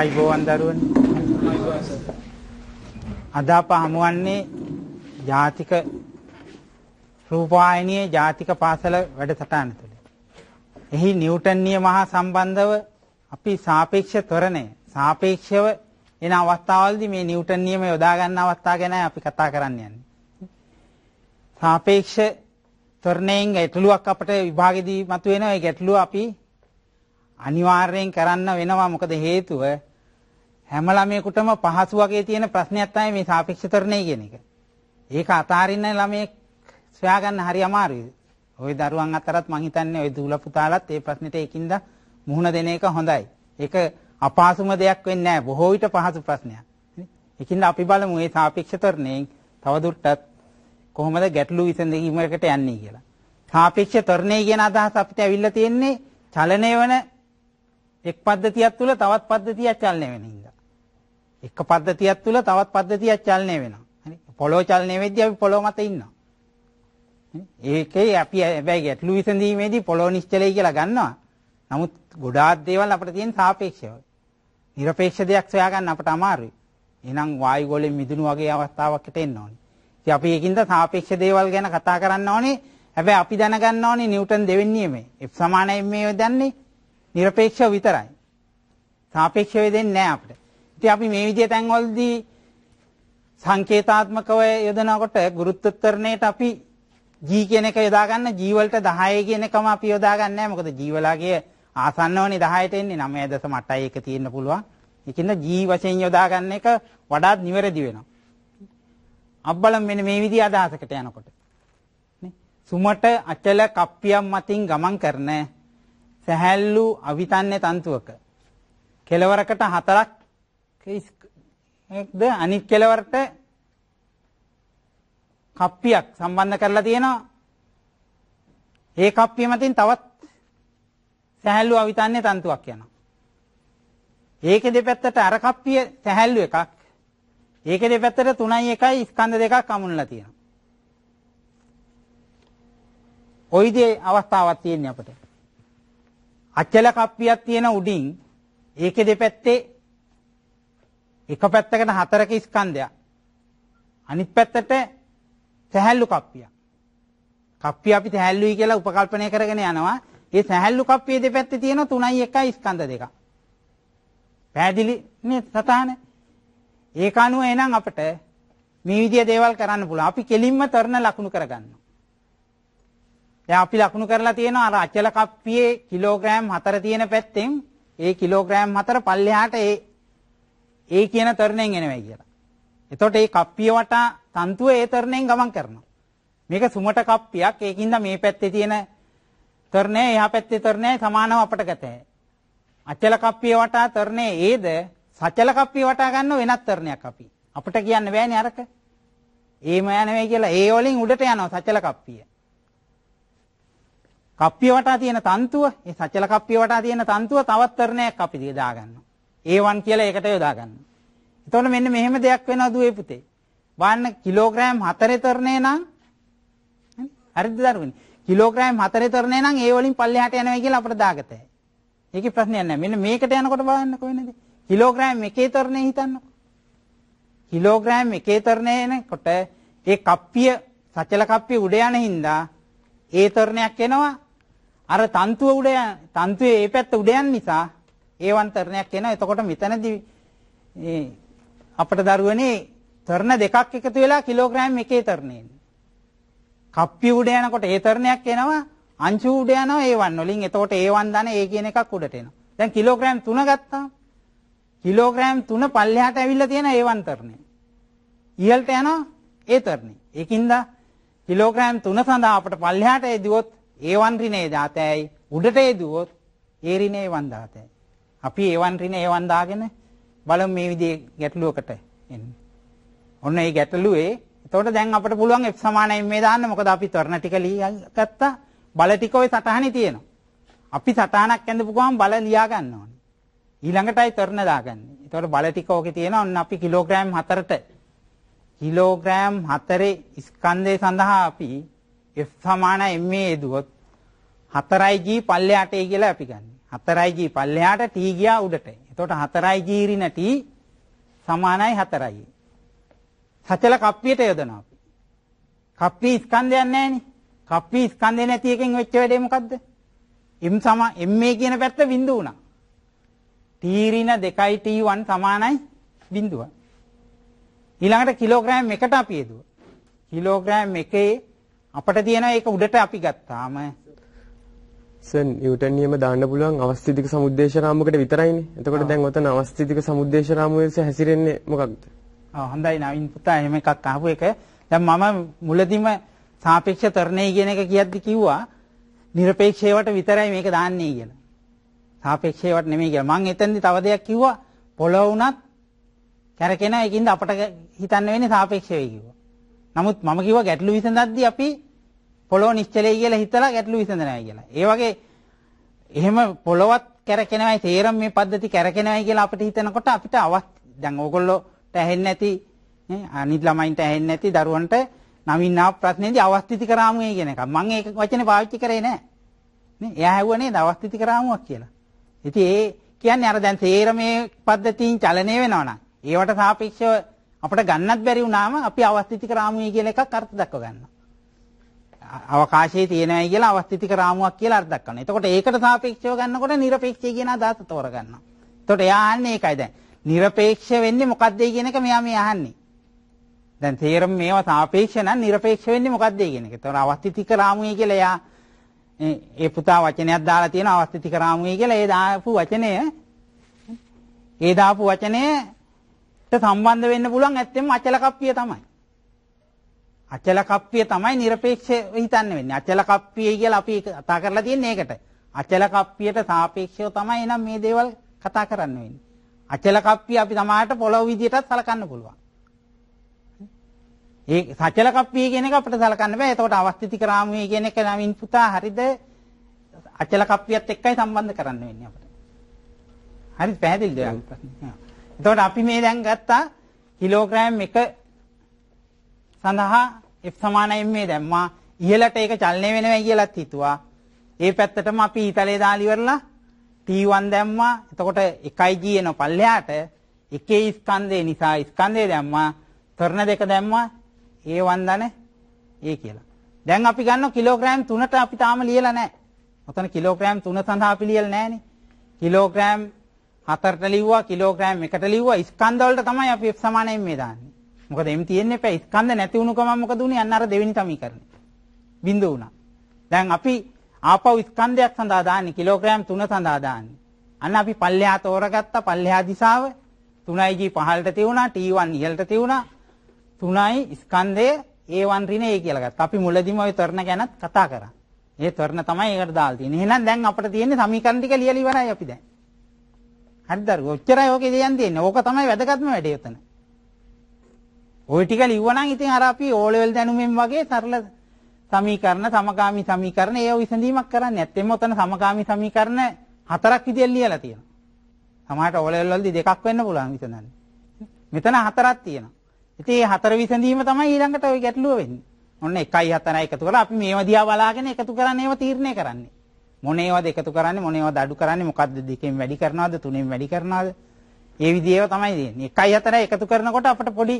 ආයිබෝවන් දරුවනි අද අප හමුවන්නේ ජාතික රූපවාහිනියේ ජාතික පාසල වැඩසටහන තුළ. එහි නිව්ටන් නියම හා සම්බන්ධව අපි සාපේක්ෂ ත්වරණය සාපේක්ෂව එන අවස්ථාවලදී මේ නිව්ටන් නියම යොදා ගන්න අවස්ථා ගැනයි අපි කතා කරන්න යන්නේ. සාපේක්ෂ ත්වරණයෙන් ගැටලුවක් අපට විභාගෙදී මතුවෙනවා. ඒ ගැටලුව අපි අනිවාර්යෙන් කරන්න වෙනවා මොකද හේතුව හැම ළමයෙකුටම පහසු වගේ තියෙන ප්‍රශ්නයක් තමයි මේ සාපේක්ෂතරණය කියන එක. ඒක අතාරින්න ළමයෙක් සොයාගන්න හරි අමාරුයි. ওই දරුවන් අතරත් මං හිතන්නේ ওই දූල පුතාලත් ඒ ප්‍රශ්නෙට ඒකින්ද මුහුණ දෙන එක හොඳයි. ඒක අපහසුම දෙයක් වෙන්නේ නැහැ. බොහෝ විට පහසු ප්‍රශ්නයක්. ඒකින්ද අපි බලමු මේ සාපේක්ෂතරණයෙන් තවදුරටත් කොහොමද ගැටලු විසඳීමකට යන්නේ කියලා. සාපේක්ෂතරණය කියන අදහස අපිට ඇවිල්ලා තියෙන්නේ චලනය වෙන එක් පද්ධතියක් තුළ තවත් පද්ධතියක් චලනය වෙන හින්දා. එක පද්ධතියක් තුල තවත් පද්ධතියක් චලනය වෙනවා. හරි. පොළොව චලනය වෙද්දී අපි පොළොව මත ඉන්නවා. ඒකේ අපි හැබැයි ගැටලු විසඳීමේදී පොළොව නිශ්චලයි කියලා ගන්නවා. නමුත් ගොඩාක් දේවල් අපිට තියෙන සාපේක්ෂව. নিরপেক্ষ දෙයක් සොයාගන්න අපට අමාරුයි. එහෙනම් වායු ගෝලයෙන් මිදුණු වගේ අවස්ථාවකට එන්න ඕනේ. ඉතින් අපි ඒකින්ද සාපේක්ෂ දේවල් ගැන කතා කරන්න ඕනේ. හැබැයි අපි දැනගන්න ඕනේ නිව්ටන් දෙවෙනි නියමය. F සමාන ma දන්නේ নিরপেক্ষව විතරයි. සාපේක්ෂව දෙන්නේ නැහැ අපිට. ඉතින් අපි මේ විදිය තැන්වලදී සංකේතාත්මකව යොදනකොට ගුරුත්වත්තරණයට අපි G කියන එක යොදා ගන්න G වලට 10 කියන එකම අපි යොදා ගන්න නැහැ. මොකද G වලගේ ආසන්නවනේ 10ට එන්නේ 9.8යි එක තියෙන්න පුළුවන්. ඒකින්ද G වශයෙන් යොදා ගන්න එක වඩාත් නිවැරදි වෙනවා. අබ්බලම් මෙන්න මේ විදිහ අදහසකට යනකොට. සුමට අචල කප්පියම් මතින් ගමන් කරන සැහැල්ලු අවිතන්නේ තන්තුවක කෙලවරකට හතරක් ද අනිත් කෙලවරට කප්පියක් සම්බන්ධ කරලා තියෙනවා. ඒ කප්පිය මතින් තවත් සැහැල්ලු අවිතන්නේ තන්තුවක් යනවා. ඒක දෙපැත්තට අර කප්පිය සැහැල්ලු එකක්. ඒක දෙපැත්තට 3යි 1යි ස්කන්ධ දෙකක් අමුණලා තියෙනවා. ඔයිදී අවස්ථාවක් තියෙන්නේ අපිට. අචල කප්පියක් තියෙන උඩින් ඒකේ දෙපැත්තේ එක පැත්තකට හතරක ස්කන්ධයක්. අනිත් පැත්තට සැහැල්ලු කප්පිය. කප්පිය අපි සැහැල්ලුයි කියලා උපකල්පනය කරගෙන යනවා. ඒ සැහැල්ලු කප්පිය දෙපැත්තේ තියෙන 3යි 1යි ස්කන්ධ දෙක. පැහැදිලි නේ සතහන? ඒක අනුව එහෙනම් අපිට මේ විදිය දේවල් කරන්න පුළුවන්. අපි කෙලින්ම තරණ ලකුණු කරගන්නවා. දැන් අපි ලකුණු කරලා තියෙනවා අර අචල කප්පියේ කිලෝග්‍රෑම් 4 තියෙන පැත්තෙන් ඒ කිලෝග්‍රෑම් 4 පල්ලෙහාට ඒ ඒ කියන තරණයෙන් එනවයි කියලා. එතකොට මේ කප්පිය වටා තන්තුව ඒ තරණයෙන් ගමන් කරනවා. මේක සුමට කප්පියක්. ඒකින්ද මේ පැත්තේ තියෙන තරණය එහා පැත්තේ තරණය සමානව අපට ගත අචල කප්පිය වටා තරණය ඒද සචල කප්පිය වටා ගන්න වෙනත් තරණයක් අපි. අපිට කියන්න බෑනේ අරක. ඒම යනවයි කියලා ඒ වලින් උඩට යනවා සචල කප්පිය. කප්පිය වටා තියෙන තන්තුව, ඒ සචල කප්පිය වටා තියෙන තන්තුව තවත් තරණයක් අපි දාගන්නවා. A1 කියලා ඒකට යොදා ගන්න. එතකොට මෙන්න මෙහෙම දෙයක් වෙනවා දුවේ පුතේ. බලන්න කිලෝග්‍රෑම් 4 තරණය නම් හරිද දරුවනේ. කිලෝග්‍රෑම් 4 තරණය නම් ඒ වලින් පල්ලෙහාට යනවා කියලා අපිට දාගතයි. ඒකේ ප්‍රශ්නයක් නැහැ. මෙන්න මේකට යනකොට බලන්න කොහෙනද? කිලෝග්‍රෑම් එකේ තරණය හිතන්නකො. කිලෝග්‍රෑම් එකේ තරණය එනකොට ඒ කප්පිය සචල කප්පිය උඩ යන හින්දා ඒ තරණයක් එනවා. අර තන්තුව උඩ තන්තුවේ මේ පැත්ත උඩ යන නිසා ඒවන් තරණයක් එනවා. එතකොට මෙතනදී අපට දරුවනේ තරණ දෙකක් එකතු වෙලා කිලෝග්‍රෑම් එකේ තරණයෙන්. කප්පිය උඩ යනකොට ඒ තරණයක් එනවා. අංශු උඩ යනවා ඒවන් වලින්. එතකොට ඒවන් දන ඒ කියන එකක් උඩට එනවා. දැන් කිලෝග්‍රෑම් 3 ගත්තා. කිලෝග්‍රෑම් 3 පල්ලෙහාට ඇවිල්ලා තියෙන ඒවන් තරණය. ඉහළට යනවා ඒ තරණය. ඒකින්ද කිලෝග්‍රෑම් 3 සඳහා අපට පල්ලෙහාට එදුවොත් ඒවන් ඍණේ දාතයයි උඩට එදුවොත් ඒ ඍණේ වන් දාතයයි. අපි ඒවන් රින ඒවන් දාගෙන බලමු මේ විදිහේ ගැටලුවකට එන්න. ඔන්න ඒ ගැටලුවේ එතකොට දැන් අපිට පුළුවන් f සමානයි මේ දාන්න. මොකද අපි ත්වරණ ටික ලියගත්තා. බල ටික ওই සටහනේ තියෙනවා. අපි සටහනක් ඇඳපු ගමන් බල ලියා ගන්න ඕනේ. ඊළඟටයි ත්වරණ දාගන්නේ. එතකොට බල ටික ඕකේ තියෙනවා. ඔන්න අපි කිලෝග්‍රෑම් 4ට කිලෝග්‍රෑම් 4 ස්කන්ධය සඳහා අපි f සමාන ma දුවොත් 4g පල්ලෙහාට කියලා අපි ගන්නවා. 4යි g පල්ලෙහාට t ගියා උඩට. එතකොට 4යි g ඍණ t සමානයි 4යි. සචල කප්පියට යොදනවා අපි. කප්පී ස්කන්ධයක් නැහැනේ. කප්පී ස්කන්ධය නැති එකෙන් වෙච්ච වැඩේ මොකද්ද? m සම m කියන පැත්ත බිඳු වුණා. t ඍණ 2යි t1 සමානයි බිඳුව. ඊළඟට කිලෝග්‍රෑම් එකට අපි යදුවා. කිලෝග්‍රෑම් එකේ අපිට තියෙන ඒක උඩට අපි ගත්තාම සර් නිව්ටන් නියම දාන්න පුළුවන් අවස්ථිතික සමුද්දේශ රාමුවකට විතරයිනේ. එතකොට දැන් ඔතන අවස්ථිතික සමුද්දේශ රාමුවේ හැසිරෙන්නේ මොකක්ද? ආ හොඳයි නවින් පුතා එහෙම එකක් අහපු එක. දැන් මම මුලදීම සාපේක්ෂ තරණය කියන එක කියද්දි කිව්වා নিরপেক্ষේවට විතරයි මේක දාන්නේ කියලා. සාපේක්ෂේවට නෙමෙයි කියලා. මම එතෙන්දි තව දෙයක් කිව්වා පොළොව උනත් කැරකෙන එකින්ද අපට හිතන්න වෙන්නේ සාපේක්ෂ වෙයි කිව්වා. නමුත් මම කිව්වා ගැටලු විසඳද්දී අපි පොළොව නිශ්චලයි කියලා හිතලා ගැටලු විසඳනවා කියලා. ඒ වගේ එහෙම පොළොවත් කැරකෙනවයි තේරම් මේ පද්ධති කැරකෙනවයි කියලා අපිට හිතනකොට අපිට අවස්ථ දැන් ඕගොල්ලෝට ඇහෙන්නේ නැති අනිත් ළමයින්ට ඇහෙන්නේ නැති දරුවන්ට නවින් ආ ප්‍රශ්නේදී අවස්ථಿತಿ කරාමුවේ කියන එක. මම ඒක වචනේ පාවිච්චි කරේ නෑ. නේ? එයා ඇහුවා නේද අවස්ථಿತಿ කරාමුවක් කියලා. ඉතින් ඒ කියන්නේ අර දැන් තේරමේ පද්ධතියින් චලනය වෙනවා ඒවට සාපේක්ෂව අපිට ගන්නත් බැරි වුණාම අපි අවස්ථಿತಿ කරාමුවේ කියලා එකක් අර්ථ දක්ව ගන්නවා. අවකාශයේ තියෙනයි කියලා අවස්ථිතික රාමුවක් කියලා අර්ථයක් ගන්නවා. එතකොට ඒකට සාපේක්ෂව ගන්නකොට නිර්පේක්ෂය කියන අදහස තෝරගන්නවා. එතකොට එයා අහන්නේ ඒකයි දැන්. නිර්පේක්ෂ වෙන්නේ මොකද්ද කියන එක මෙයා මේ අහන්නේ. දැන් තේරම මේවා සාපේක්ෂ නම් නිර්පේක්ෂ වෙන්නේ මොකද්ද කියන එක. එතකොට අවස්ථිතික රාමුවේ කියලා එයා ඒ පුතා වචනයක් දාලා තියෙන අවස්ථිතික රාමුවේ කියලා ඒ දාපු වචනය ඒ දාපු වචනයට සම්බන්ධ වෙන්න පුළුවන් ඇත්තෙන්ම අචල කප්පිය තමයි. අචල කප්පිය තමයි নিরপেক্ষව හිතන්න වෙන්නේ. අචල කප්පිය කියලා අපි කතා කරලා තියෙන්නේ ඒකට. අචල කප්පියට සාපේක්ෂව තමයි එනම් මේ දේවල් කතා කරන්න වෙන්නේ. අචල කප්පිය අපි සමාහට පොළොව විදියටත් සලකන්න පුළුවන්. ඒ සචල කප්පිය කියන එක අපිට සලකන්න බෑ. එතකොට අවස්ථಿತಿ ක්‍රාමයේ කියන එක නමින් පුතා හරිද අචල කප්පියත් එක්කයි සම්බන්ධ කරන්න වෙන්නේ අපිට. හරි පැහැදිලිද? එතකොට අපි මේ දැන් ගත්තා කිලෝග්‍රෑම් 1 සඳහා F සමානයි මේ දැම්මා. ඉහළට ඒක චලනය වෙනවා කියලාත් හිතුවා. ඒ පැත්තටම අපි ඊතලේ දාලා ඉවරලා T1 දැම්මා. එතකොට 1G එන පල්ලෙහාට එකේ ස්කන්ධය නිසා ස්කන්ධය දැම්මා. ත්වරණ දෙක දැම්මා. A1 දන A කියලා. දැන් අපි ගන්න කිලෝග්‍රෑම් 3ට අපි තාම ලියලා නැහැ. ඔතන කිලෝග්‍රෑම් 3 සඳහා අපි ලියලා නැහනේ. කිලෝග්‍රෑම් 4ට ලිව්වා, කිලෝග්‍රෑම් 1ට ලිව්වා. ස්කන්ධ වලට තමයි අපි F සමානයි මේ දාන්නේ. මොකද එම් තියෙන්නේ පැ ස්කන්ධ නැති වුණු ගමන් මොකද උනේ අන්න අර දෙවෙනි සමීකරණය. බිඳු වුණා. දැන් අපි ආපහු ස්කන්ධයක් සඳහා දාන්නේ කිලෝග්‍රෑම් 3 සඳහා දාන්නේ. අන්න අපි පල්ලෙහා තෝරගත්ත පල්ලෙහා දිශාව 3යි පහළට තියුණා T1 ඉහළට තියුණා 3යි ස්කන්ධය A1 ඍණේ කියලා ගත්තා. අපි මුලදීම ওই තරණ ගැනත් කතා කරා. ඒ තරණ තමයි ඒකට දාලා තියෙන්නේ. එහෙනම් දැන් අපිට තියෙන්නේ සමීකරණ ටික ලියලා ඉවරයි අපි දැන්. හරිද? ඔච්චරයි ඕකේ ලියන් තියෙන්නේ. ඕක තමයි වැදගත්ම වැඩේ උතන. ওই ටික ලිව්වනම් ඉතින් අර අපි ඕලෙවල් දැනුමෙන් වගේ සරල සමීකරණ සමකාමී සමීකරණ ඒව විසඳීමක් කරන්නේ නැත්නම් ඔතන සමකාමී සමීකරණ හතරක් විදියට ලියලා තියෙනවා. සමහරට ඕලෙවල් වලදී දෙකක් වෙන්න පුළුවන් විසඳන්න. මෙතන හතරක් තියෙනවා. ඉතින් මේ හතර විසඳීම තමයි ඊළඟට ওই ගැටලුව වෙන්නේ. ඔන්න 1යි 4යි එකතු කරලා අපි මේවා දිහා බලාගෙන එකතු කරන්නේ ඒවා තීරණය කරන්නේ. මොනේවද එකතු කරන්නේ මොනේවද අඩු කරන්නේ මොකද්ද දෙකෙන් වැඩි කරනවද තුනෙන් වැඩි කරනවද? ඒ විදිහේව තමයි දෙන්නේ. 1යි 4යි එකතු කරනකොට අපිට පොඩි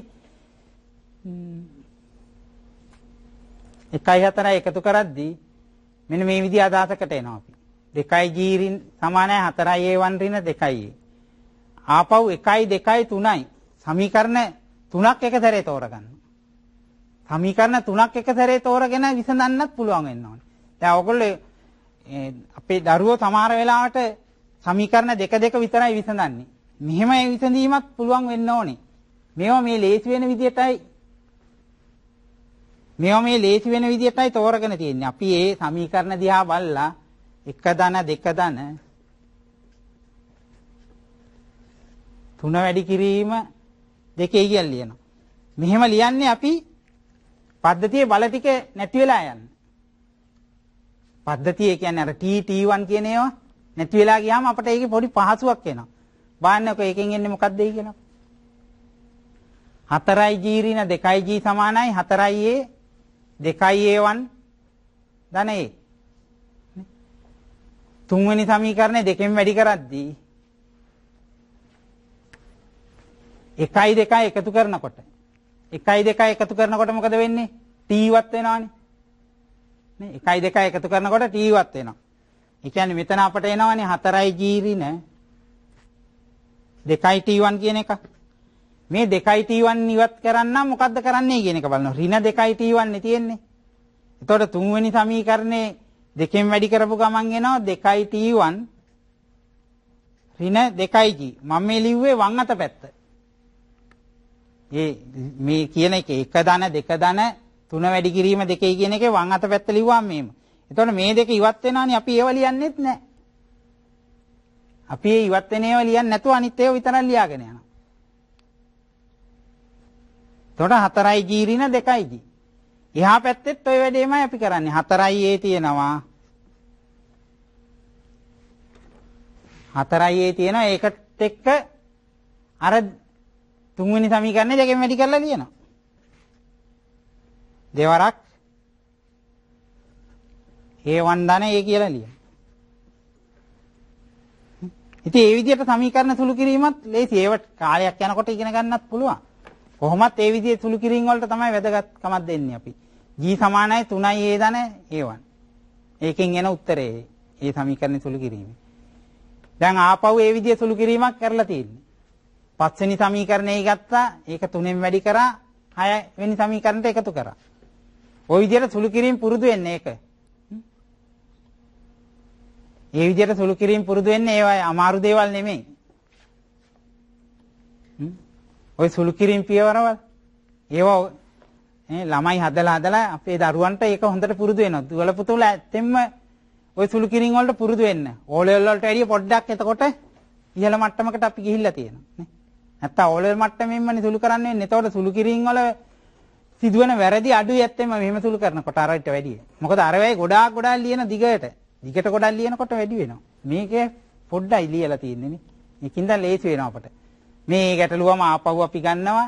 එකයි හතරයි එකතු කරද්දී මෙන්න මේ විදි අදහසකට එනවා අපි. දෙකයි ජීරින් සමානයි හතරයි ඒවන් රින දෙකයි. ආපව් එකයි දෙකයි තුනයි සමීකරණ තුනක් එක සැරේ තෝරගන්න. සමීකරණ තුනක් එක සැරේ තෝරගෙන විසඳන්නත් පුළුවන් වෙන්න ඕනේ. දැන් ඔයගොල්ලෝ අපේ දරුවෝ සමහර වෙලාවට සමීකරණ දෙක දෙක විතරයි විසඳන්නේ. මෙහෙම විසඳීමක් පුළුවන් වෙන්න ඕනේ. මේවා මේ ලේසි වෙන විදියටයි මේවා මේ ලේසි වෙන විදිහටයි තෝරගෙන තියෙන්නේ. අපි ඒ සමීකරණ දිහා බලලා එක ධන දෙක ධන තුන වැඩි කිරීම දෙකේ කියලා ලියනවා. මෙහෙම ලියන්නේ අපි පද්ධතියේ බල ටික නැති වෙලා යන්න. පද්ධතිය කියන්නේ අර TT1 කියන ඒවා නැති වෙලා ගියාම අපට ඒකේ පොඩි පහසුවක් එනවා. බලන්නකෝ ඒකෙන් එන්නේ මොකක්ද කියලා. 4G ඍණ 2G සමානයි 4A දෙකයි ඒවන් ධන ඒ. තුන්වෙනි සමීකරණය දෙකෙන් වැඩි කරද්දී එකයි දෙකයි එකතු කරනකොට එකයි දෙකයි එකතු කරනකොට මොකද වෙන්නේ ටීවත් වෙනවානේ නේ එකයි දෙකයි එකතු කරනකොට ටීවත් වෙනවා ඒ කියන්නේ මෙතන අපට එනවනේ 4යි ජීරින 2යි ටී1 කියන එකක් මේ දෙකයි T1 ඉවත් කරන්නම් මොකද්ද කරන්නේ කියන එක බලනවා. ඍණ දෙකයි T1 තියෙන්නේ. එතකොට තුන්වෙනි සමීකරණේ දෙකෙන් වැඩි කරපු ගමන් එනවා දෙකයි T1 ඍණ දෙකයි G. මම මේ ලිව්වේ වම් අත පැත්ත. ඒ මේ කියන එක එක ධන දෙක ධන තුන වැඩි කිරීම දෙකයි කියන එකේ වම් අත පැත්ත ලිව්වා මේම. එතකොට මේ දෙක ඉවත් වෙනවනේ අපි ඒව ලියන්නෙත් නැහැ. අපි ඒ ඉවත් වෙන ඒවා ලියන්නේ නැතුව අනිත් ඒවා විතරක් ලියාගෙන යනවා. තොට හතරයි ජීරින දෙකයිජි. එහා පැත්තෙත් ඔය වැඩේම අපි කරන්නේ හතරයි ඒ තියෙනවා. හතරයි ඒ තියෙනවා ඒකට එක්ක අර තුන්වෙනි සමීකරණය දෙකෙන් වැඩි කරලා ලියනවා. දෙවරක් හේවන් ධන ඒ කියලා ලියන. ඉතින් ඒ විදිහට සමීකරණ සුළු කිරීමත් ලේසි ඒවට කාලයක් යනකොට ඉගෙන ගන්නත් පුළුවන්. කොහොමත් ඒ විදිහේ සුළු කිරීම් වලට තමයි වැදගත්කමක් දෙන්නේ අපි. g 3යි a ධන a1. ඒකෙන් එන උත්තරේ ඒ සමීකරණේ සුළු කිරීම. දැන් ආපහු ඒ විදිහේ සුළු කිරීමක් කරලා තියෙන්නේ. පස්වෙනි සමීකරණේ ගත්තා ඒක 3ෙන් වැඩි කරා 6 වෙනි සමීකරණයට එකතු කරා. ওই විදිහට සුළු කිරීම පුරුදු වෙන්නේ ඒක. ඒ විදිහට සුළු කිරීම පුරුදු වෙන්නේ ඒවයි අමාරු දේවල් නෙමෙයි. ওই සුළු කිරීම පියවරවල් ඒවා ළමයි හදලා හදලා අපේ දරුවන්ට ඒක හොඳට පුරුදු වෙනවා. දුවල පුතුල ඇත්තෙන්ම ওই සුළු කිරීම වලට පුරුදු වෙන්න. ඕලෙවල් වලට ඇරිය පොඩ්ඩක් එතකොට ඉහළ මට්ටමකට අපි ගිහිල්ලා තියෙනවා නේ. නැත්තම් ඕලෙවල් මට්ටමින්මනේ සුළු කරන්න වෙන්නේ. එතකොට සුළු කිරීම වල සිදුවන වැරදි අඩුයි ඇත්තෙන්ම මෙහෙම සුළු කරනකොට අරට වැඩිය. මොකද අර වෙයි ගොඩාක් ගොඩාක් ලියන දිගට. දිගට ගොඩාක් ලියනකොට වැඩි වෙනවා. මේකේ පොඩ්ඩයි ලියලා තියෙන්නේ නේ. ඒකින්ද ලේසි වෙනවා අපට. මේ ගැටලුවම ආපහු අපි ගන්නවා.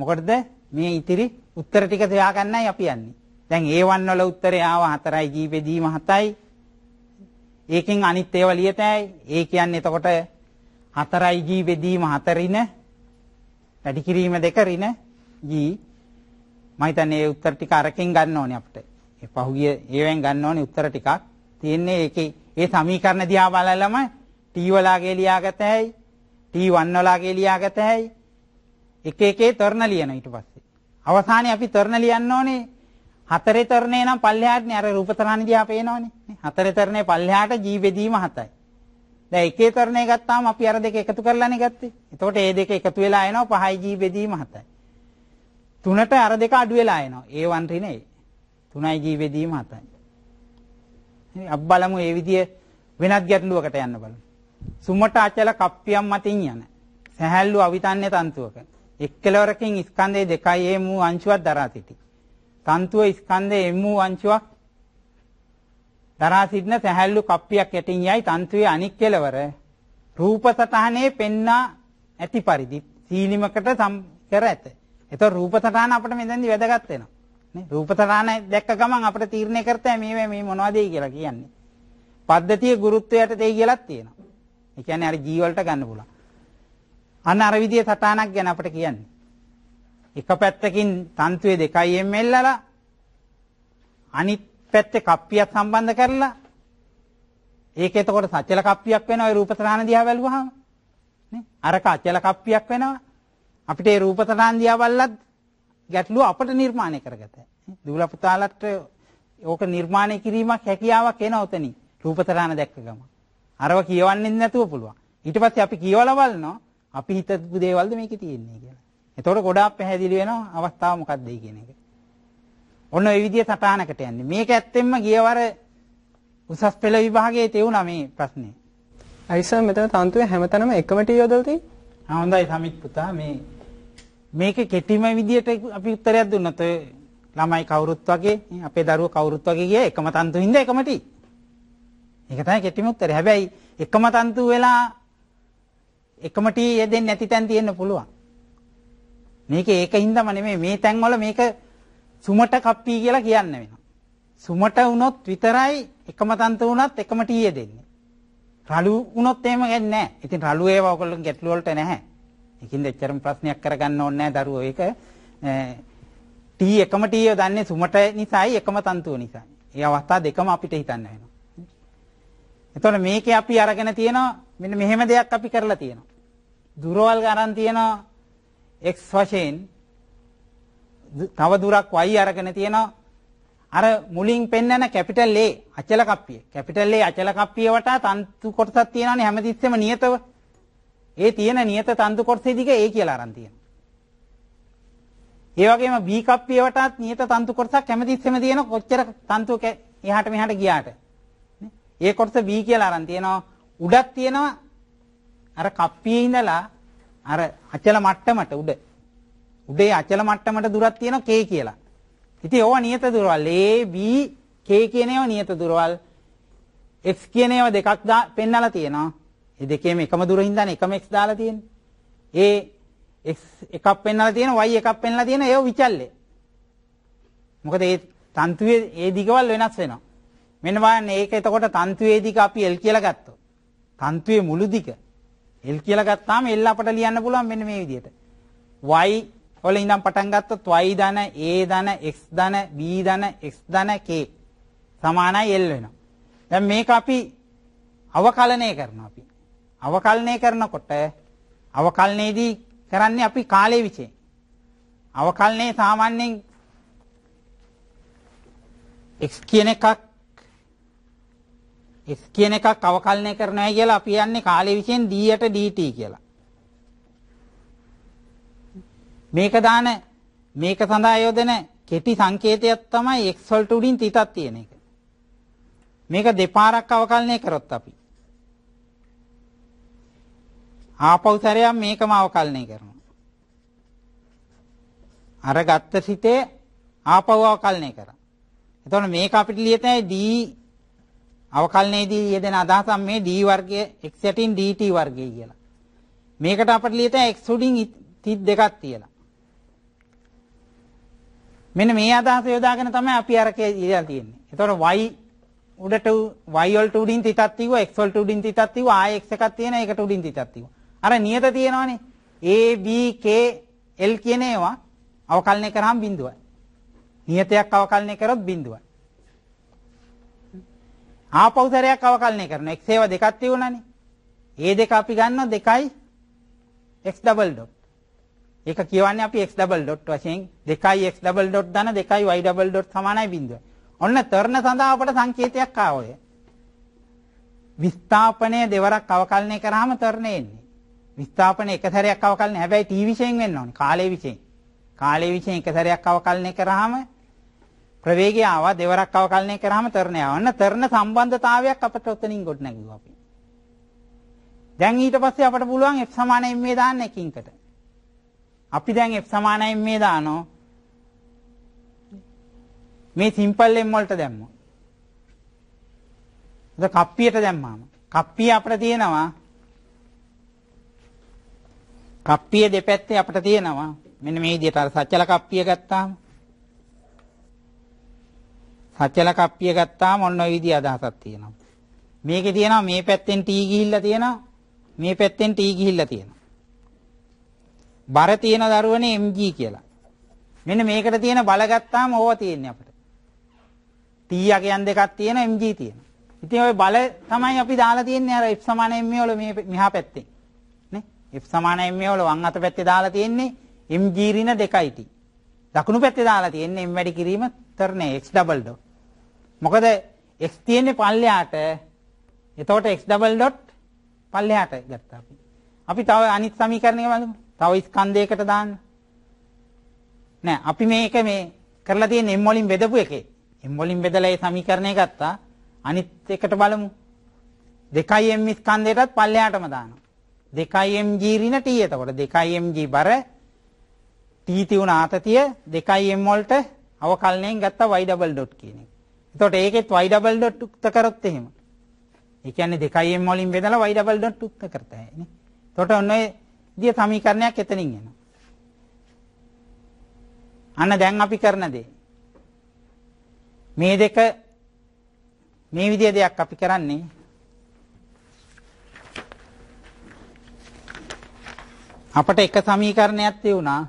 මොකටද? මේ ඉතිරි උත්තර ටික තියාගන්නයි අපි යන්නේ. දැන් A1 වල උත්තරේ ආව 4යි G බෙදීම 7යි. ඒකෙන් අනිත් ඒවා ලියතෑයි. ඒ කියන්නේ එතකොට 4යි G බෙදීම 4රින වැඩි කිරීම 2 රින G මම හිතන්නේ ඒ උත්තර ටික අරකින් ගන්න ඕනේ අපිට. ඒ පහුගිය ඒවෙන් ගන්න ඕනේ උත්තර ටිකක්. තියෙන්නේ ඒකේ ඒ සමීකරණ දිහා බලලම T වලාගේ ලියාගත හැයි T1 වලාගේ ලියාගත හැයි. එක එකේ තරණ ලියන ඊට පස්සේ. අවසානයේ අපි තරණ ලියන්න ඕනේ. හතරේ තරණේ නම් පල්ලෙහාටනේ අර රූපතරණ දිහා පේනවනේ. හතරේ තරණේ පල්ලෙහාට G බෙදීම 7යි. දැන් එකේ තරණේ ගත්තාම අපි අර දෙක එකතු කරලානේ ගත්තේ. එතකොට මේ දෙක එකතු වෙලා එනවා 5 G බෙදීම 7යි. තුනට අර දෙක අඩු වෙලා එනවා. A1 රිනේ. 3යි G බෙදීම 7යි. අපි බලමු මේ විදිය වෙනත් ගැටලුවකට යන්න බලමු. සුමට අචල කප්පියම් මතින් යන සැහැල්ලු අවිතන්නේ තන්තුවක එක්කලවරකින් ස්කන්ධේ දෙකයි එමු අංශුවක් දරා සිටි. තන්තුව ස්කන්ධේ එමු අංශුවක් දරා සිටින සැහැල්ලු කප්පියක් යටින් යයි තන්තුවේ අනික් කෙලවර රූප සතහනේ පෙන්නා ඇති පරිදි සීලිමකට කර ඇත. ඒතකොට රූප සතහන අපිට මෙතෙන්දි වැදගත් වෙනවා. නේ රූප සතහන දැක්ක ගමන් අපිට තීරණය කරතයි මේ මේ මොනවද කියලා කියන්නේ. පද්ධතිය ගුරුත්වයට දෙයි කියලාත් තියෙනවා. ඒ කියන්නේ අර G වලට ගන්න පුළුවන්. අන්න අර විදිහේ සටහනක් ගැන අපිට කියන්නේ. එක පැත්තකින් තන්තුවේ 2 ml අරලා අනිත් පැත්තේ කප්පියක් සම්බන්ධ කරලා ඒක එතකොට සචල කප්පියක් වෙනවා ඒ රූප සටහන දිහා බැලුවහම නේ අරක අචල කප්පියක් වෙනවා අපිට ඒ රූප සටහන දිහා බලලත් ගැටලුව අපිට නිර්මාණය කරගත දුවලා පුතාලට ඕක නිර්මාණය කිරීමක් හැකියාවක් එනවා උතනින් රූප සටහන දැක්ක ගමන් අරව කියවන්නේ නැතුව පුළුවන්. ඊට පස්සේ අපි කියවලා බලනවා අපි හිතපු දේවල්ද මේකේ තියෙන්නේ කියලා. එතකොට ගොඩාක් පැහැදිලි වෙනවා අවස්ථාව මොකක්ද කියන එක. ඔන්න ඔය විදිය සටහනකට යන්නේ. මේක ඇත්තෙන්ම ගියවර උසස් පෙළ විභාගයේ තියුණා මේ ප්‍රශ්නේ. අයිසර් මෙතන තන්තුවේ හැමතැනම එකම ටී යොදලා තියෙන්නේ. හොඳයි සමිත් පුතා මේ මේක කෙටිම විදියට අපි උත්තරයක් දුන්නොත් ඔය ළමයි කවුරුත් වගේ අපේ දරුවෝ කවුරුත් වගේ ගියා එකම තන්තු හින්දා එකම ටී. ඒක තමයි කෙටිම උත්තරේ. හැබැයි එකම තන්තු වෙලා එකම ටී යෙදෙන්නේ නැති තැන් තියෙන්න පුළුවන්. මේක ඒකින්දම නෙමෙයි මේ තැන්වල මේක සුමට කප්පි කියලා කියන්න වෙනවා. සුමට වුණොත් විතරයි එකම තන්තු වුණත් එකම ටී යෙදෙන්නේ. රළු වුණොත් එහෙම ගන්නේ නැහැ. ඉතින් රළු ඒවා ඔයගොල්ලෝ ගැටළු වලට නැහැ. ඒකින්ද එච්චරම ප්‍රශ්නයක් කරගන්න ඕනේ නැහැ දරුවෝ. ඒක ටී එකම ටී යොදන්නේ සුමට නිසායි එකම තන්තුව නිසායි. ඒ අවස්ථා දෙකම අපිට හිතන්න වෙනවා. එතකොට මේකේ අපි අරගෙන තියෙනවා මෙන්න මෙහෙම දෙයක් අපි කරලා තියෙනවා. දුරවල් ගණන් තියෙනවා x වශයෙන් තව දුරක් y අරගෙන තියෙනවා අර මුලින් පෙන්වන කැපිටල් A අචල කප්පිය. කැපිටල් A අචල කප්පිය වටා තන්තු කොටසක් තියෙනවානේ හැමතිස්සෙම නියතව. ඒ තියෙන නියත තන්තු කොටසේ දිග A කියලා අරන් තියෙනවා. ඒ වගේම B කප්පිය වටාත් නියත තන්තු කොටසක් හැමතිස්සෙම තියෙන කොච්චර තන්තු එහාට මෙහාට ගියාට. ඒ කොටස B කියලා අරන් තියෙනවා. උඩක් තියෙනවා අර කප්පියේ ඉඳලා අර අචල මට්ටමට උඩ. උඩේ අචල මට්ටමට දුරක් තියෙනවා K කියලා. ඉතින් ඕවා නියත දුරවල් A B K කියන ඒවා නියත දුරවල් X කියන ඒවා දෙකක් දා පෙන්නලා තියෙනවා. ඒ දෙකේම එකම දුර හින්දානේ එකම X දාලා තියෙන්නේ. ඒ X එකක් පෙන්නලා තියෙන Y එකක් පෙන්නලා තියෙන ඒව විචල්ලේ. මොකද ඒ තන්තුවේ ඒ දිගවල් වෙනස් වෙනවා. මෙන්න බලන්න ඒක එතකොට තන්තුවේ දිග අපි L කියලා ගත්තොත්. තන්තුවේ මුළු දිග L කියලා ගත්තාම L අපට ලියන්න පුළුවන් මෙන්න මේ විදිහට. y වල ඉඳන් පටන් ගත්තොත් y ධන a ධන x ධන b ධන x ධන k සමානයි L වෙනවා. දැන් මේක අපි අවකලනය කරනවා අපි. අවකලනය කරනකොට අවකලනයේදී කරන්නේ අපි කාලයේ විචේ. අවකලනයේ සාමාන්‍යයෙන් x කියන එකක් S කියන එකක් අවකලනය කරනවා කියලා අපි යන්නේ කාලය විශයෙන් dට dt කියලා. මේක දාන මේක සඳහා යොදන කෙටි සංකේතයක් තමයි x වලට උඩින් තිතක් තියෙන එක. මේක දෙපාරක් අවකලනය කරොත් අපි ආපහු සැරයක් මේකම අවකලනය කරනවා. අර ගත්ත සිතේ ආපහු අවකලනය කරා. එතකොට මේක අපිට ලියතේ d අවකලනයේදී යෙදෙන අදහසක් මේ d වර්ගය x යටින් dt වර්ගය කියලා. මේකට අපිට ලියතේ x උඩින් 32ක් තියලා. මෙන්න මේ අදහස යොදාගෙන තමයි අපි අරකේ ඉලා තියෙන්නේ. ඒතකොට y උඩට y වලට උඩින් 30ක් තියුවා x වලට උඩින් 30ක් තියුවා ආය x එකක් තියෙන ඒකට උඩින් 30ක් තියුවා. අර නියත තියෙනවනේ a b k l කියන ඒවා අවකලනය කරාම බිඳුවයි. නියතයක් අවකලනය කරොත් බිඳුවයි. ආපහු සැරයක් අවකලනය කරනවා. x ඒවා දෙකක් තියුණානේ. ඒ දෙක අපි ගන්නවා 2යි x double dot. ඒක කියවන්නේ අපි x double dot වශයෙන් 2යි x double dot ධන 2යි y double dot සමානයි බිඳුව. ඔන්න තරණ සඳහා අපට සංකේතයක් ආවය. විස්ථාපනය දෙවරක් අවකලනය කරාම තරණය එන්නේ. විස්ථාපනය එක සැරයක් අවකලනය. හැබැයි t විශයෙන් වෙන්න ඕනේ. කාලය විශයෙන්. කාලය විශයෙන් එක සැරයක් අවකලනය කරාම ප්‍රවේගය ආවා දෙවරක් අවකලනය කරාම තරණය ආවා. අන්න තරණ සම්බන්ධතාවයක් අපට උතනින් ගොඩ නැගුවා අපි. දැන් ඊට පස්සේ අපට පුළුවන් f මේ දාන්න එකින්කට. අපි දැන් f මේ දානෝ මේ සිම්පල් m වලට දැම්මොත්. අද කප්පියට දැම්මාම කප්පිය අපිට තියෙනවා කප්පිය දෙපැත්තේ අපිට තියෙනවා මෙන්න මේ විදිහට අර සච්චල කප්පිය ගත්තාම සච්චල කප්පිය ගත්තාම ඔන්න ඔය විදිහ අදහසක් තියෙනවා. මේකේ තියෙනවා මේ පැත්තෙන් T ගිහිල්ලා තියෙනවා මේ පැත්තෙන් T ගිහිල්ලා තියෙනවා. බර තියෙන දරුවනේ mg කියලා. මෙන්න මේකට තියෙන බල ගත්තාම ඕවා තියෙන්නේ අපිට. T යකයන් දෙකක් තියෙනවා mg තියෙනවා. ඉතින් ওই බල තමයි අපි දාලා තියන්නේ අර F m වල මේ මෙහා පැත්තේ. නේ? F m වල වම් අත පැත්තේ දාලා තියෙන්නේ mg ඍණ 2යි T. දකුණු පැත්තේ දාලා තියෙන්නේ m වැඩි කිරීම තරණය x double dot. මොකද x තියෙන්නේ පල්ලෙහාට. එතකොට x double dot පල්ලෙහාට ගත්තා අපි. අපි තව අනිත් සමීකරණය බලමු. තව ස්කන්ධයකට දාන්න. නෑ අපි මේක මේ කරලා තියෙන m වලින් බෙදපු එකේ. m වලින් බෙදලා ඒ සමීකරණය ගත්තා. අනිත් එකට බලමු. 2m ස්කන්ධයටත් පල්ලෙහාටම දානවා. 2mg ඍණ t එතකොට 2mg බර t තියුණ ආතතිය 2m වලට අවකලනයෙන් ගත්තා y double dot කියන එක. එතකොට ඒකෙත් y ඩබල් ඩොට් උක්ත කරොත් එහෙම. ඒ කියන්නේ 2m වලින් බෙදලා y ඩබල් ඩොට් උක්ත කරත හැකිනේ. එතකොට ඔන්න ඔය විදිය සමීකරණයක් එතනින් එනවා. අන්න දැන් අපි කරන දේ. මේ දෙක මේ විදිය දෙයක් අපි කරන්නේ අපට එක සමීකරණයක් තියුණා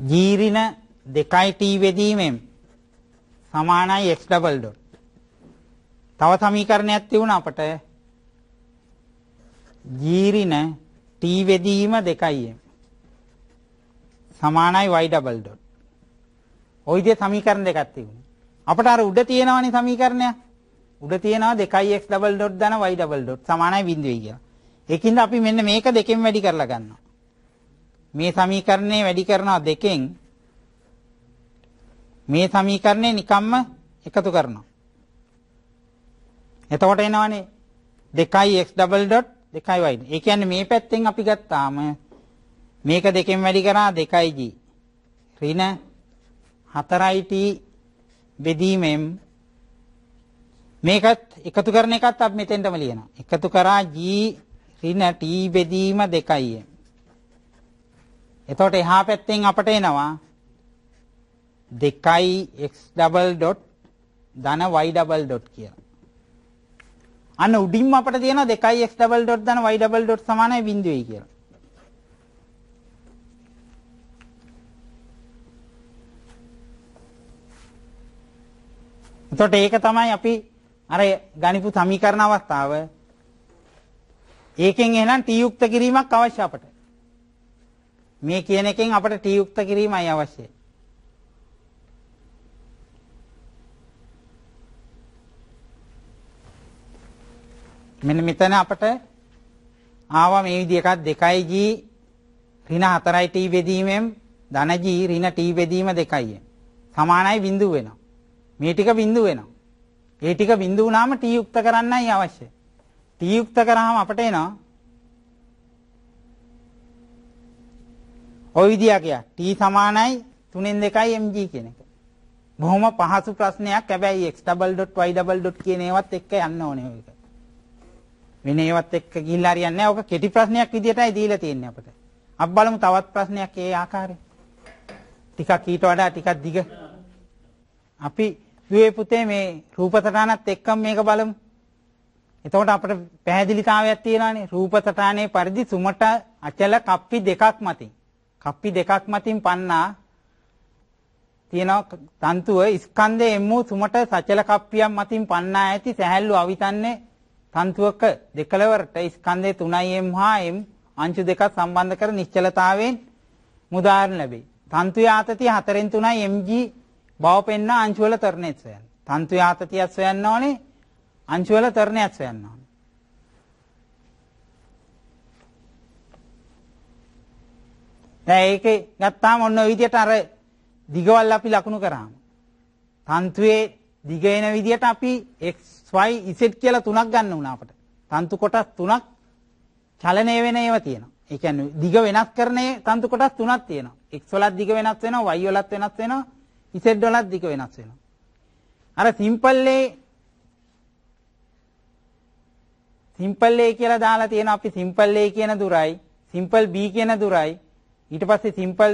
ජීරින 2t වෙදීමෙන් සමානයි x ඩබල් ඩොට්. තව සමීකරණයක් තිබුණා අපට ජීරින t වෙදීම 2m සමානයි y ඩබල් ඩොට්. ওই විදිහේ සමීකරණ දෙකක් තිබුණා. අපට අර උඩ තියෙනවනේ සමීකරණය. උඩ තියෙනවා 2x ඩබල් ඩොට් ධන y ඩබල් ඩොට් සමානයි 0 කියලා. ඒකින්ද අපි මෙන්න මේක දෙකෙන් වැඩි කරලා ගන්නවා. මේ සමීකරණය වැඩි කරනවා දෙකෙන් මේ සමීකරණය නිකම්ම එකතු කරනවා. එතකොට එනවනේ 2x double dot 2y. ඒ කියන්නේ මේ පැත්තෙන් අපි ගත්තාම මේක දෙකෙන් වැඩි කරා 2g. ඍණ 4t බෙදීමෙන් මේකත් එකතු කරන එකත් අපි මෙතෙන්ටම ලියනවා. එකතු කරා g ඍණ t බෙදීම 2y. එතකොට එහා පැත්තෙන් අපට එනවා 2x ඩබල් ඩොට් ධන y ඩබල් ඩොට් කියලා. අන්න උඩින්ම අපට තියෙනවා 2x ඩබල් ඩොට් ධන y ඩබල් ඩොට් සමානයි 0යි කියලා. එතකොට ඒක තමයි අපි අර ගණිපු සමීකරණ අවස්ථාව. ඒකෙන් එහෙනම් t යුක්ත කිරීමක් අවශ්‍ය අපට. මේ කියන එකෙන් අපට ටී යුක්ත කිරීමයි අවශ්‍ය. මෙන්න මෙතන අපට ආවා මේ විදිහ එකක් 2g ඍණ 4t බෙදීමෙන් ධන g ඍණ t බෙදීම 2යි. සමානයි බිඳු වෙනවා. මේ ටික බිඳු වෙනවා. මේ ටික බිඳු වුණාම t යුක්ත කරන්නයි අවශ්‍ය. t යුක්ත කරාම අපට එනවා ওই විදිහකයක් t සමානයි 3න් 2යි mg කියන එක. බොහොම පහසු ප්‍රශ්නයක්. හැබැයි x.y. කියන ඒවත් එක්ක යන්න ඕනේ ඔයක. වෙන ඒවත් එක්ක ගිහිල්ලා හරියන්නේ නැහැ. ඔක කෙටි ප්‍රශ්නයක් විදිහටයි දීලා තියෙන්නේ අපිට. අපි බලමු තවත් ප්‍රශ්නයක් ඒ ආකාරයේ. ටිකක් ඊට වඩා ටිකක් දිග. අපි දුවේ පුතේ මේ රූපසටහනත් එක්කම මේක බලමු. එතකොට අපිට පැහැදිලිතාවයක් තියෙනවානේ. රූපසටහනේ පරිදි සුමට අචල කප්පි දෙකක් මතින්. කප්පි දෙකක් මතින් පන්නා තියෙන තන්තුව ස්කන්ධයේ එම් වූ සුමට සචල කප්පියක් මතින් පන්නා ඇති සැහැල්ලු අවිතන්නේ තන්තුවක දෙකලවරට ස්කන්ධයේ 3m හා m අංශු දෙකක් සම්බන්ධ කර නිශ්චලතාවයෙන් මුදාහරණ ලැබේ. තන්තුයේ ආතතිය 4න් 3යි mg බව පෙන්නා අංශු වල තරණයක් සොයන්න. තන්තුයේ ආතතියක් සොයන්න ඕනේ අංශු වල තරණයක් සොයන්න ඕනේ. දැන් ඒක ගත්තාම ඔන්න ඔය විදියට අර දිගවල් අපි ලකුණු කරාම තන්තුවේ දිග එන විදියට අපි x y z කියලා තුනක් ගන්න උනා අපට. තන්තු කොටස් තුනක් චලනය වෙන ඒවා තියෙනවා. ඒ කියන්නේ දිග වෙනස් කරන තන්තු කොටස් තුනක් තියෙනවා. x වලත් දිග වෙනස් වෙනවා, y වලත් වෙනස් වෙනවා, z වලත් දිග වෙනස් වෙනවා. අර සිම්පල් ඒ සිම්පල් A කියලා දාලා තියෙන අපි සිම්පල් A කියන දුරයි සිම්පල් B කියන දුරයි ඊට පස්සේ සිම්පල්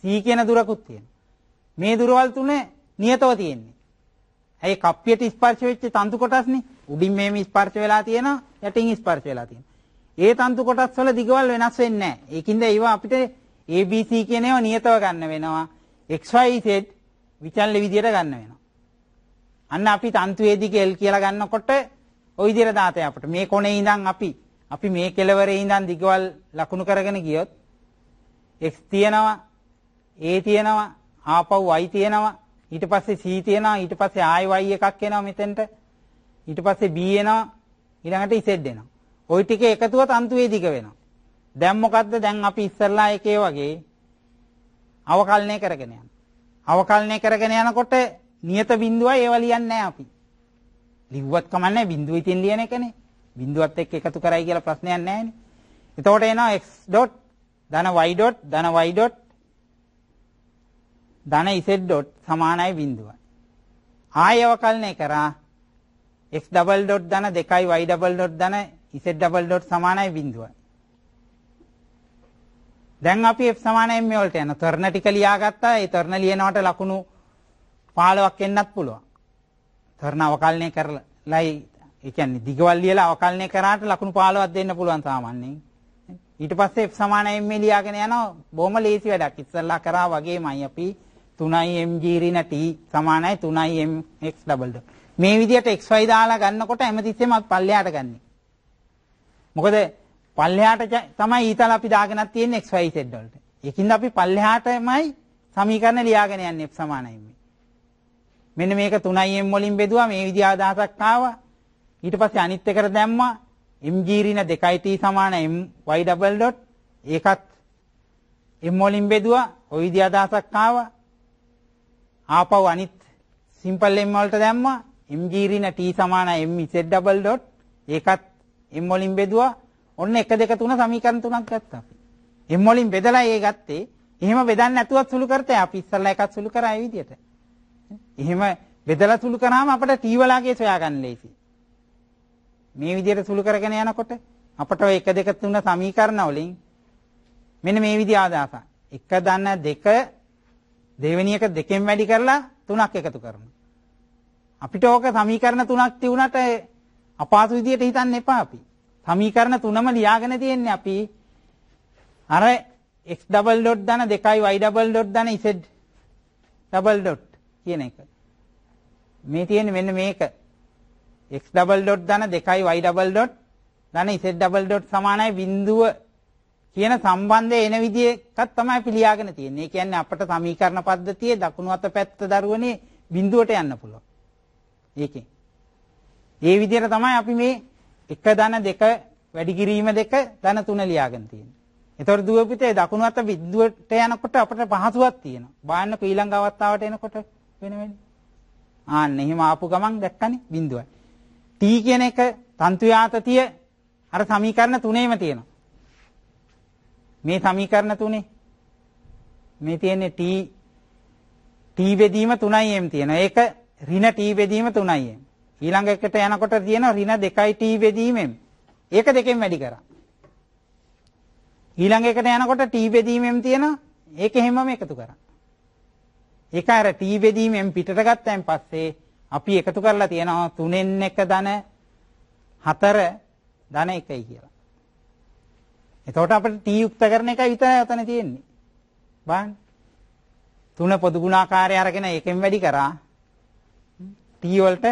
C කියන දුරකුත් තියෙනවා. මේ දුරවල් තුන නියතව තියෙන්නේ. ඇයි කප්පියට ස්පර්ශ වෙච්ච තන්තු කොටස්නේ. උඩින් මෙහෙම ස්පර්ශ වෙලා තියෙනවා, යටින් ස්පර්ශ වෙලා තියෙනවා. ඒ තන්තු කොටස් වල දිගවල් වෙනස් වෙන්නේ නැහැ. ඒකින්ද ඒවා අපිට ABC කියන ඒවා නියතව ගන්න වෙනවා. XYZ විචල්්‍ය විදියට ගන්න වෙනවා. අන්න අපි තන්තු වේදික L කියලා ගන්නකොට ওই විදියට දාතේ අපිට. මේ කොනේ ඉඳන් අපි අපි මේ කෙලවරේ ඉඳන් දිගවල් ලකුණු කරගෙන ගියොත් x තියෙනවා a තියෙනවා ආපහු y තියෙනවා ඊට පස්සේ c තියෙනවා ඊට පස්සේ ආයි y එකක් එනවා මෙතෙන්ට ඊට පස්සේ b එනවා ඊළඟට z එනවා ওই ටික එකතුවත් අන්තු වේදික වෙනවා දැන් මොකද්ද දැන් අපි ඉස්සල්ලා එකේ වගේ අවකලනය කරගෙන යනවා අවකලනය කරගෙන යනකොට නියත බිඳුවයි ඒව ලියන්නේ නැහැ අපි ලිව්වත් කමන්නේ බිඳුව ඉතින් ලියන එකනේ බිඳුවත් එක්ක එකතු කරයි කියලා ප්‍රශ්නයක් නැහැනේ එතකොට එනවා x. ධන y dot ධන y dot ධන z dot සමානයි බිඳුවයි. ආය අවකලනය කරා x double dot ධන 2යි y double dot ධන z double dot සමානයි බිඳුවයි. දැන් අපි f සමානයි මේ වලට යන තරණ ටික ලියාගත්තා. ඒ තරණ ලියනකොට ලකුණු 15ක් එන්නත් පුළුවන්. තරණ අවකලනය කරලායි ඒ කියන්නේ දිගවල් ලියලා අවකලනය කරාට ලකුණු 15ක් දෙන්න පුළුවන් සාමාන්‍යයෙන්. ඊට පස්සේ F සමාන m ලියාගෙන යනවා. බොහොම ලේසි වැඩක්. ඉස්සල්ලා කරා වගේමයි අපි 3i mg ඍණ t සමානයි 3i mx double dot. මේ විදිහට xy දාලා ගන්නකොට හැමතිස්සෙම අපි පල්ලෙහාට ගන්නෙ. මොකද පල්ලෙහාට තමයි ඊතල අපි දාගෙනත් තියෙන්නේ xy z වලට. ඒකින්ද අපි පල්ලෙහාටමයි සමීකරණ ලියාගෙන යන්නේ f සමානයි මේ. මෙන්න මේක 3i m වලින් බෙදුවා මේ විදිහ අදහසක් ආවා. ඊට පස්සේ අනිත් එකට දැම්මා mg ඍණ 2t සමාන my double dot ඒකත් m වලින් බෙදුවා ওই විදිහ අදහසක් ආවා ආපහු අනිත් සිම්පල් m වලට දැම්මා mg ඍණ t සමාන m z double dot ඒකත් m වලින් බෙදුවා ඔන්න 1 2 3 සමීකරණ තුනක් ගත්තා අපි m වලින් බෙදලා ඒ ගත්තේ එහෙම බෙදන්නේ නැතුවත් සුළු කරතේ අපි ඉස්සල්ලා එකක් සුළු කරා ඒ විදිහට එහෙම බෙදලා සුළු කරාම අපිට t වලාගේ සොයාගන්න ලේසියි මේ විදිහට සුළු කරගෙන යනකොට අපට 1 2 3 සමීකරණ වලින් මෙන්න මේ විදිහ ආදාසක්. 1 ධන 2 දෙවෙනි එක දෙකෙන් වැඩි කරලා 3ක් එකතු කරනවා. අපිට ඕක සමීකරණ 3ක් තියුණාට අපාසු විදියට හිතන්න එපා අපි. සමීකරණ 3ම ලියාගෙන තියෙන්නේ අපි අර x double dot ධන 2යි y double dot ධන z double dot කියන එක. මේ තියෙන්නේ මෙන්න මේක. x ඩබල් ඩොට් ධන 2යි y ඩබල් ඩොට් ධන z ඩබල් ඩොට් සමානයි බිඳුව කියන සම්බන්ධය එන විදිහකත් තමයි පිළියාගෙන තියෙන්නේ. ඒ කියන්නේ අපට සමීකරණ පද්ධතියේ දකුණු අත පැත්ත දරුවනේ බිඳුවට යන්න පුළුවන්. ඒකෙන්. ඒ විදිහට තමයි අපි මේ 1 ධන 2 වැඩි කිරීම 2 ධන 3 ලියාගෙන තියෙන්නේ. එතකොට දුව පිටේ දකුණු අත බිඳුවට යනකොට අපට පහසුවක් තියෙනවා. බලන්නකෝ ඊළඟ අවස්ථාවට එනකොට වෙන වෙන්නේ. ආන්න එහෙම ආපු ගමන් දැක්කනේ බිඳුවයි. t කියන එක තන්තු යාතතිය අර සමීකරණ තුනේම තියෙනවා. මේ සමීකරණ තුනේ මේ තියෙන්නේ t t බෙදීම 3m තියෙනවා. ඒක ඍණ t බෙදීම 3m. ඊළඟ එකට යනකොට තියෙනවා ඍණ 2යි t බෙදීමෙන්. ඒක දෙකෙන් වැඩි කරා. ඊළඟ එකට යනකොට t බෙදීමෙන් තියෙනවා. ඒක හැමම එකතු කරා. ඒක අර t බෙදීමෙන් පිටට ගත්තයින් පස්සේ අපි එකතු කරලා තියෙනවා 3න් 1 ධන 4 ධන 1යි කියලා. එතකොට අපිට t යුක්ත කරන එකයි විතරයි ඔතන තියෙන්නේ. බලන්න. 3 පොදු ගුණාකාරය අරගෙන එකෙන් වැඩි කරා t වලට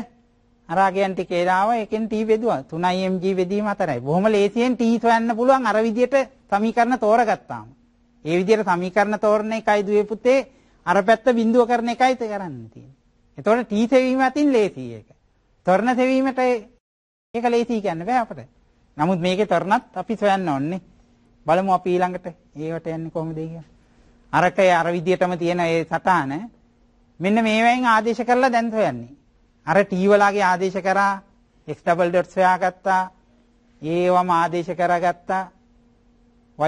අරාගයන් ටිකේ දාව එකෙන් t බෙදුවා. 3යි mg බෙදීම අතරයි. බොහොම ලේසියෙන් t හොයන්න පුළුවන් අර විදියට සමීකරණ තෝරගත්තාම. ඒ විදියට සමීකරණ තෝරන එකයි දුවේ පුතේ අර පැත්ත බිඳුව කරන එකයි කරන්න තියෙන්නේ. එතකොට ටී තෙවීම අතින් ලේසියි ඒක. ත්වරණ තෙවීමට ඒක ලේසියි කියන්න බෑ අපට. නමුත් මේකේ ත්වරණත් අපි සොයන්න ඕනේ. බලමු අපි ඊළඟට ඒවට යන්නේ කොහොමද කියලා. අරක අර විදියටම තියෙන ඒ සටහන මෙන්න මේවෙන් ආදේශ කරලා දැන් හොයන්නේ. අර T වලගේ ආදේශ කරා x double dots හොයාගත්තා. ඒවම ආදේශ කරගත්තා.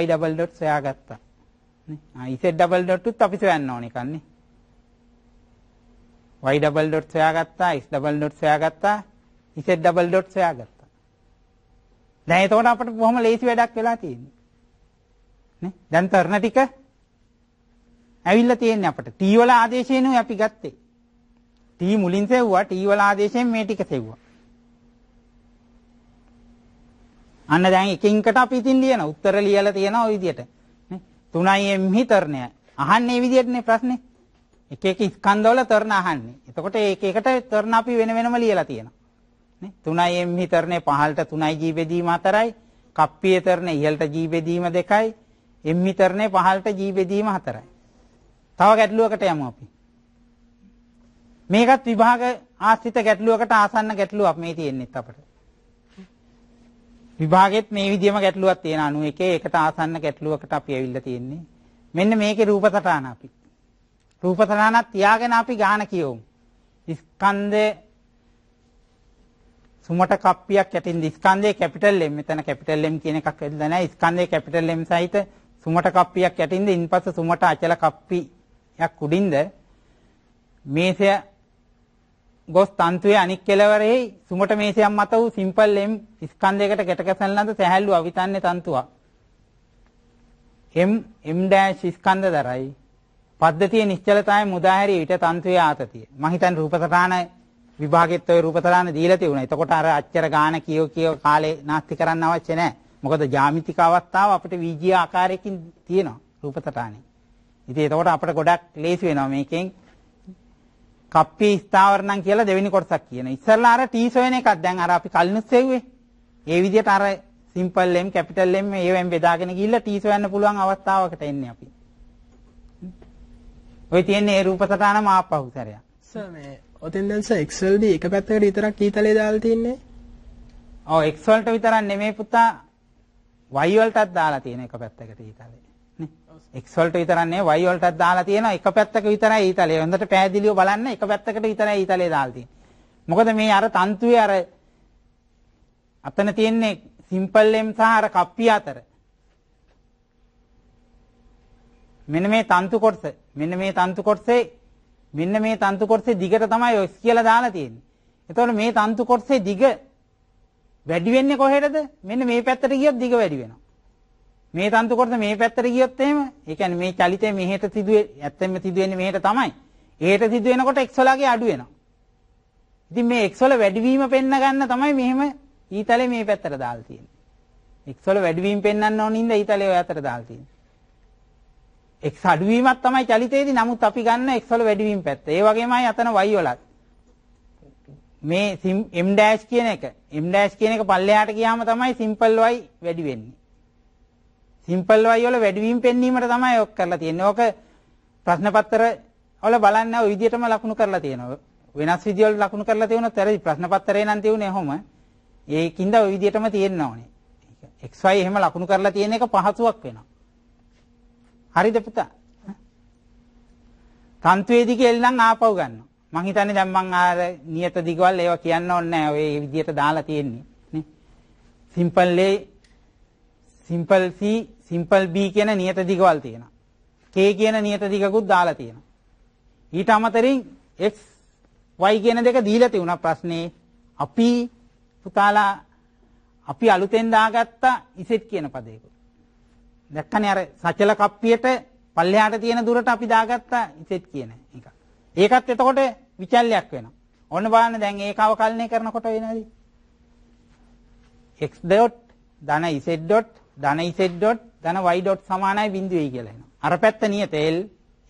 y double dots හොයාගත්තා. නේ. ආ z double dot උත් අපි හොයන්න ඕනේ කන්නේ. y ඩබල් ඩොට් සොයාගත්තා x ඩබල් ඩොට් සොයාගත්තා z ඩබල් ඩොට් සොයාගත්තා දැන් එතකොට අපිට බොහොම ලේසි වැඩක් වෙලා තියෙන්නේ නේ දැන් තරණ ටික ඇවිල්ලා තියෙන්නේ අපිට t වල ආදේශයනේ අපි ගත්තේ t මුලින් සෙව්වා t වල ආදේශයෙන් මේ ටික සෙව්වා අන්න දැන් එකින්කට අපි ඉතින් ලියන උත්තර ලියලා තියෙනවා ওই විදියට නේ 3m හිතරණය අහන්නේ විදියටනේ ප්‍රශ්නේ එක එක ස්කන්ධවල තරණ අහන්නේ. එතකොට ඒක එකට තරණ අපි වෙන වෙනම ලියලා තියෙනවා. නේ? 3යි එම්හි තරණේ පහළට 3යි ජී බෙදීම 4යි. කප්පිය තරණේ ඉහළට ජී බෙදීම 2යි. එම්හි තරණේ පහළට ජී බෙදීම 4යි. තව ගැටලුවකට යමු අපි. මේකත් විභාග ආශ්‍රිත ගැටලුවකට ආසන්න ගැටලුවක් මේ තියෙන්නේ අපිට. විභාගෙත් මේ විදිහම ගැටලුවක් තියෙන 91 ඒකට ආසන්න ගැටලුවකට අපි ඇවිල්ලා තියෙන්නේ. මෙන්න මේකේ රූප සටහන අපි. රූප සටහනක් තියාගෙන අපි ගාන කියවමු. ස්කන්ධේ සුමට කප්පියක් යටින් ස්කන්ධයේ කැපිටල් M මෙතන කැපිටල් M කියන එකක් වෙලා නැහැ. ස්කන්ධයේ කැපිටල් M සහිත සුමට කප්පියක් යටින්ද ඉන්පස්සේ සුමට අචල කප්පියක් උඩින්ද මේසය ගොස් තන්තුවේ අනික් කෙළවරෙහි සුමට මේසයක් මත වූ සිම්පල් M ස්කන්ධයකට ගැටගැසෙන ලද සැහැල්ලු අවිතන්නේ තන්තුවක්. M M' ස්කන්ධ දරයි පද්ධතිය නිශ්චලතාවය මුදා හැරී විට තන්ත්‍රයේ ආතතිය. මම හිතන්නේ රූපසටහන විභාගෙත් ඔය රූපසටහන දීලා තිබුණා. එතකොට අර අච්චර ගාන කියෝ කියෝ කාලේ නාස්ති කරන්න අවශ්‍ය නැහැ. මොකද ජ්‍යාමිතික අවස්ථාව අපිට වීජීය ආකාරයකින් තියෙනවා රූපසටහනේ. ඉතින් එතකොට අපිට ගොඩක් ලේසි වෙනවා මේකෙන් කප්පි ස්ථාවරණම් කියලා දෙවෙනි කොටසක් කියන. ඉස්සෙල්ලා අර ටී සොයන එකක් දැන් අර අපි කලිනුත් සෙව්වේ. ඒ විදිහට අර සිම්පල් M කැපිටල් M ඒවෙන් බෙදාගෙන ගිහිල්ලා ටී සොයන්න පුළුවන් අවස්ථාවකට එන්නේ අපි. ඔය තියෙන්නේ ඒ රූප සටහන මාපහු සැරයක්. සර් මේ ඔතෙන් දැන් සර් Excel දී එක පැත්තකට විතරක් කීතලේ දාලා තින්නේ. ඔව් X වලට විතරක් නෙමෙයි පුතා Y වලටත් දාලා තියෙන එක පැත්තකට ඊතලේ. නේ. X වලට විතරක් නෙවෙයි Y වලටත් දාලා තියෙන එක පැත්තක විතරයි ඊතලේ. හොඳට පෑදිලිව බලන්න එක පැත්තකට විතරයි ඊතලේ දාලා තියෙන්නේ. මොකද මේ අර තන්තුවේ අර අතන තියෙන්නේ සිම්පල් M සහ අර කප්පිය අතර මෙන්න මේ තන්තු කොටස මෙන්න මේ තන්තු කොටසේ මෙන්න මේ තන්තු කොටසේ දිගට තමයි ඔස් කියලා දාලා තියෙන්නේ. එතකොට මේ තන්තු කොටසේ දිග වැඩි වෙන්නේ කොහෙටද? මෙන්න මේ පැත්තට ගියොත් දිග වැඩි වෙනවා. මේ තන්තු කොටස මේ පැත්තට ගියොත් එහෙම, ඒ කියන්නේ මේ චලිතය මෙහෙට සිදුවේ ඇත්තෙන්ම සිදුවෙන්නේ මෙහෙට තමයි. එහෙට සිදු වෙනකොට x වලගේ අඩු වෙනවා. ඉතින් මේ x වල වැඩිවීම පෙන්න ගන්න තමයි මෙහෙම ඊතලේ මේ පැත්තට දාලා තියෙන්නේ. x වල වැඩිවීම පෙන්වන්න ඕනින්ද ඊතලේ ඔය අතට දාලා තියෙන්නේ. x අඩු වීමක් තමයි චලිතයේදී. නමුත් අපි ගන්න x වල වැඩි වීම පැත්ත. ඒ වගේමයි අතන y වලත්. මේ m ඩෑෂ් කියන එක m ඩෑෂ් කියන එක පල්ලෙහාට ගියාම තමයි සිම්පල් y වැඩි වෙන්නේ. සිම්පල් y වල වැඩිවීම පෙන්වීමට තමයි ඔක් කරලා තියෙන්නේ. ඕක ප්‍රශ්න පත්‍ර වල බලන්න ඔය විදිහටම ලකුණු කරලා තියෙනවා. වෙනස් විදිහවල ලකුණු කරලා තියුණොත් ඇරෙයි ප්‍රශ්න පත්‍රේ නම් තියුනේ එහෙම. ඒකින්ද ඔය විදිහටම තියෙන්න ඕනේ. xy එහෙම ලකුණු කරලා තියෙන එක පහසුවක් වෙනවා. හරිද පුතා? තන්ත්‍රයේදී කියලා නම් ආපහු ගන්නවා. මං හිතන්නේ දැන් මං ආර නියත දිගවල් ඒවා කියන්න ඕනේ නැහැ. ඔය විදියට දාලා තියෙන්නේ නේ. Simple A simple C simple B කියන නියත දිගවල් තියෙනවා. K කියන නියත දිගකුත් දාලා තියෙනවා. ඊට අමතරින් X Y කියන දෙක දීලා තියුණා ප්‍රශ්නේ. අපි පුතාලා අපි අලුතෙන් දාගත්ත ඉසෙට් කියන පදේකුත්. දැක්කනේ අර සචල කප්පියට පල්ලෙහාට තියෙන දුරට අපි දාගත්ත ඉසෙත් කියන එක. ඒකත් එතකොට විචල්යක් වෙනවා. ඔන්න බලන්න දැන් ඒක අවකලනය කරනකොට වෙනදී x dot ධන z dot ධන z dot ධන y dot සමානයි 0යි කියලා එනවා. අර පැත්ත නියත L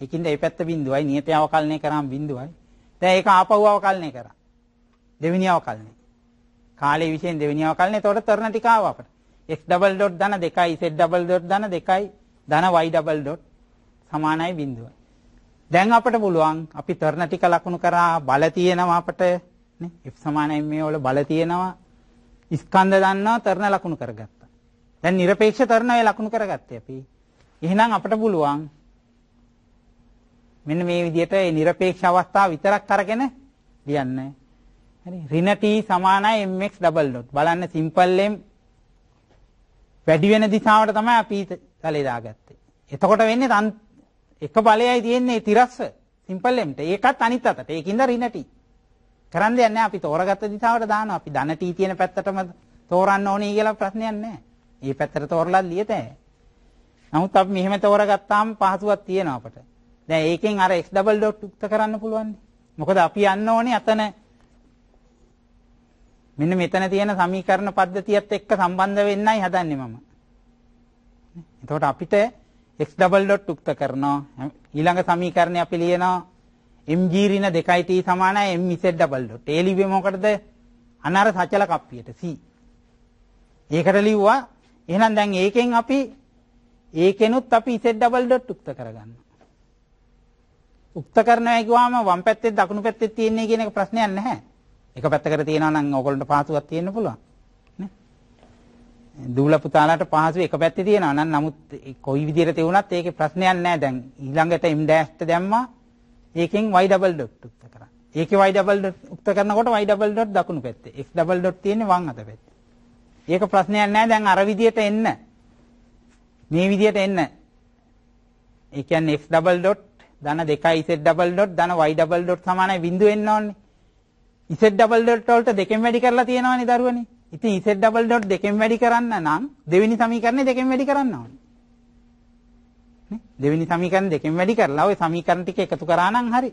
ඒකින්ද ඒ පැත්ත 0යි නියතය අවකලනය කරාම 0යි. දැන් ඒක ආපහු අවකලනය කරා. දෙවෙනි අවකලනය. කාලයේ විශේෂයෙන් දෙවෙනි අවකලනය. එතකොට තරණ ටික ආවා අපට. x ඩබල් ඩොට් ධන 2යි z ඩබල් ඩොට් ධන 2යි ධන y ඩබල් ඩොට් සමානයි බිඳුවයි. දැන් අපිට පුළුවන් අපි තරණ ටික ලකුණු කරා බල තියෙනවා අපට නේ f සමානයි මේ වල බල තියෙනවා ස්කන්ධ දන්නවා තරණ ලකුණු කරගත්තා. දැන් নিরপেক্ষ තරණ ඒ ලකුණු කරගත්තේ අපි. එහෙනම් අපිට පුළුවන් මෙන්න මේ විදිහට ඒ নিরপেক্ষ අවස්ථාව විතරක් අරගෙන ලියන්න. හරි ඍණ t සමානයි mx ඩබල් ඩොට්. බලන්න සිම්පල් m වැඩි වෙන දිශාවට තමයි අපි තලේ දාගත්තේ. එතකොට වෙන්නේ තන් එක බලයයි තියෙන්නේ තිරස්ස සිම්පල් එම්ට. ඒකත් අනිත් අතට. ඒකින්ද රිනටි. කරන්න දෙයක් නැහැ. අපි තෝරගත්ත දිශාවට දානවා. අපි ධන ටී තියෙන පැත්තටම තෝරන්න ඕනේ කියලා ප්‍රශ්නයක් නැහැ. ඒ පැත්තට තෝරලා ලියත හැකියි. නමුත් අපි මෙහෙම තෝරගත්තාම පහසුවක් තියෙනවා අපට. දැන් ඒකෙන් අර x double dot උක්ත කරන්න පුළුවන්. මොකද අපි යන්න ඕනේ අතන මෙන්න මෙතන තියෙන සමීකරණ පද්ධතියත් එක්ක සම්බන්ධ වෙන්නයි හදන්නේ මම. එතකොට අපිට x උක්ත කරනවා ඊළඟ සමීකරණය අපි ලියනවා mg ඍණ 2t සමානයි mz ඒ ලිව්වේ මොකටද? අනර සචල කප්පියට c. ඒකට ලිව්වා එහෙනම් දැන් ඒකෙන් අපි ඒකෙනුත් අපි z උක්ත කරගන්නවා. උක්ත කරනවා කියවම වම් පැත්තේ දකුණු පැත්තේ තියෙන්නේ කියන එක ප්‍රශ්නයක් නැහැ. එක පැත්තකට තියනවා නම් ඕගොල්ලන්ට පහසුවක් තියෙන්න පුළුවන්. නේ? දූල පුතාලාට පහසු එක පැත්තේ තියනවා නම් නමුත් කොයි විදිහට තියුණත් ඒකේ ප්‍රශ්නයක් නැහැ දැන්. ඊළඟට M-ට දැම්මා. ඒකෙන් y double dot උක්ත කරා. ඒකේ y double dot උක්ත කරනකොට y double dot දකුණු පැත්තේ. x double dot තියෙන්නේ වම් අත පැත්තේ. ඒක ප්‍රශ්නයක් නැහැ දැන් අර විදිහට එන්න. මේ විදිහට එන්න. ඒ කියන්නේ x double dot ධන 2යි z double dot ධන y double dot සමානයි බිඳුව එන්න ඕනේ. z ඩබල් ඩොට් වලට දෙකෙන් වැඩි කරලා තියෙනවනේ දරුවනේ. ඉතින් z ඩබල් ඩොට් දෙකෙන් වැඩි කරන්න නම් දෙවෙනි සමීකරණය දෙකෙන් වැඩි කරන්න ඕනේ. නේ? දෙවෙනි සමීකරණ දෙකෙන් වැඩි කරලා ওই සමීකරණ ටික එකතු කරා නම් හරි.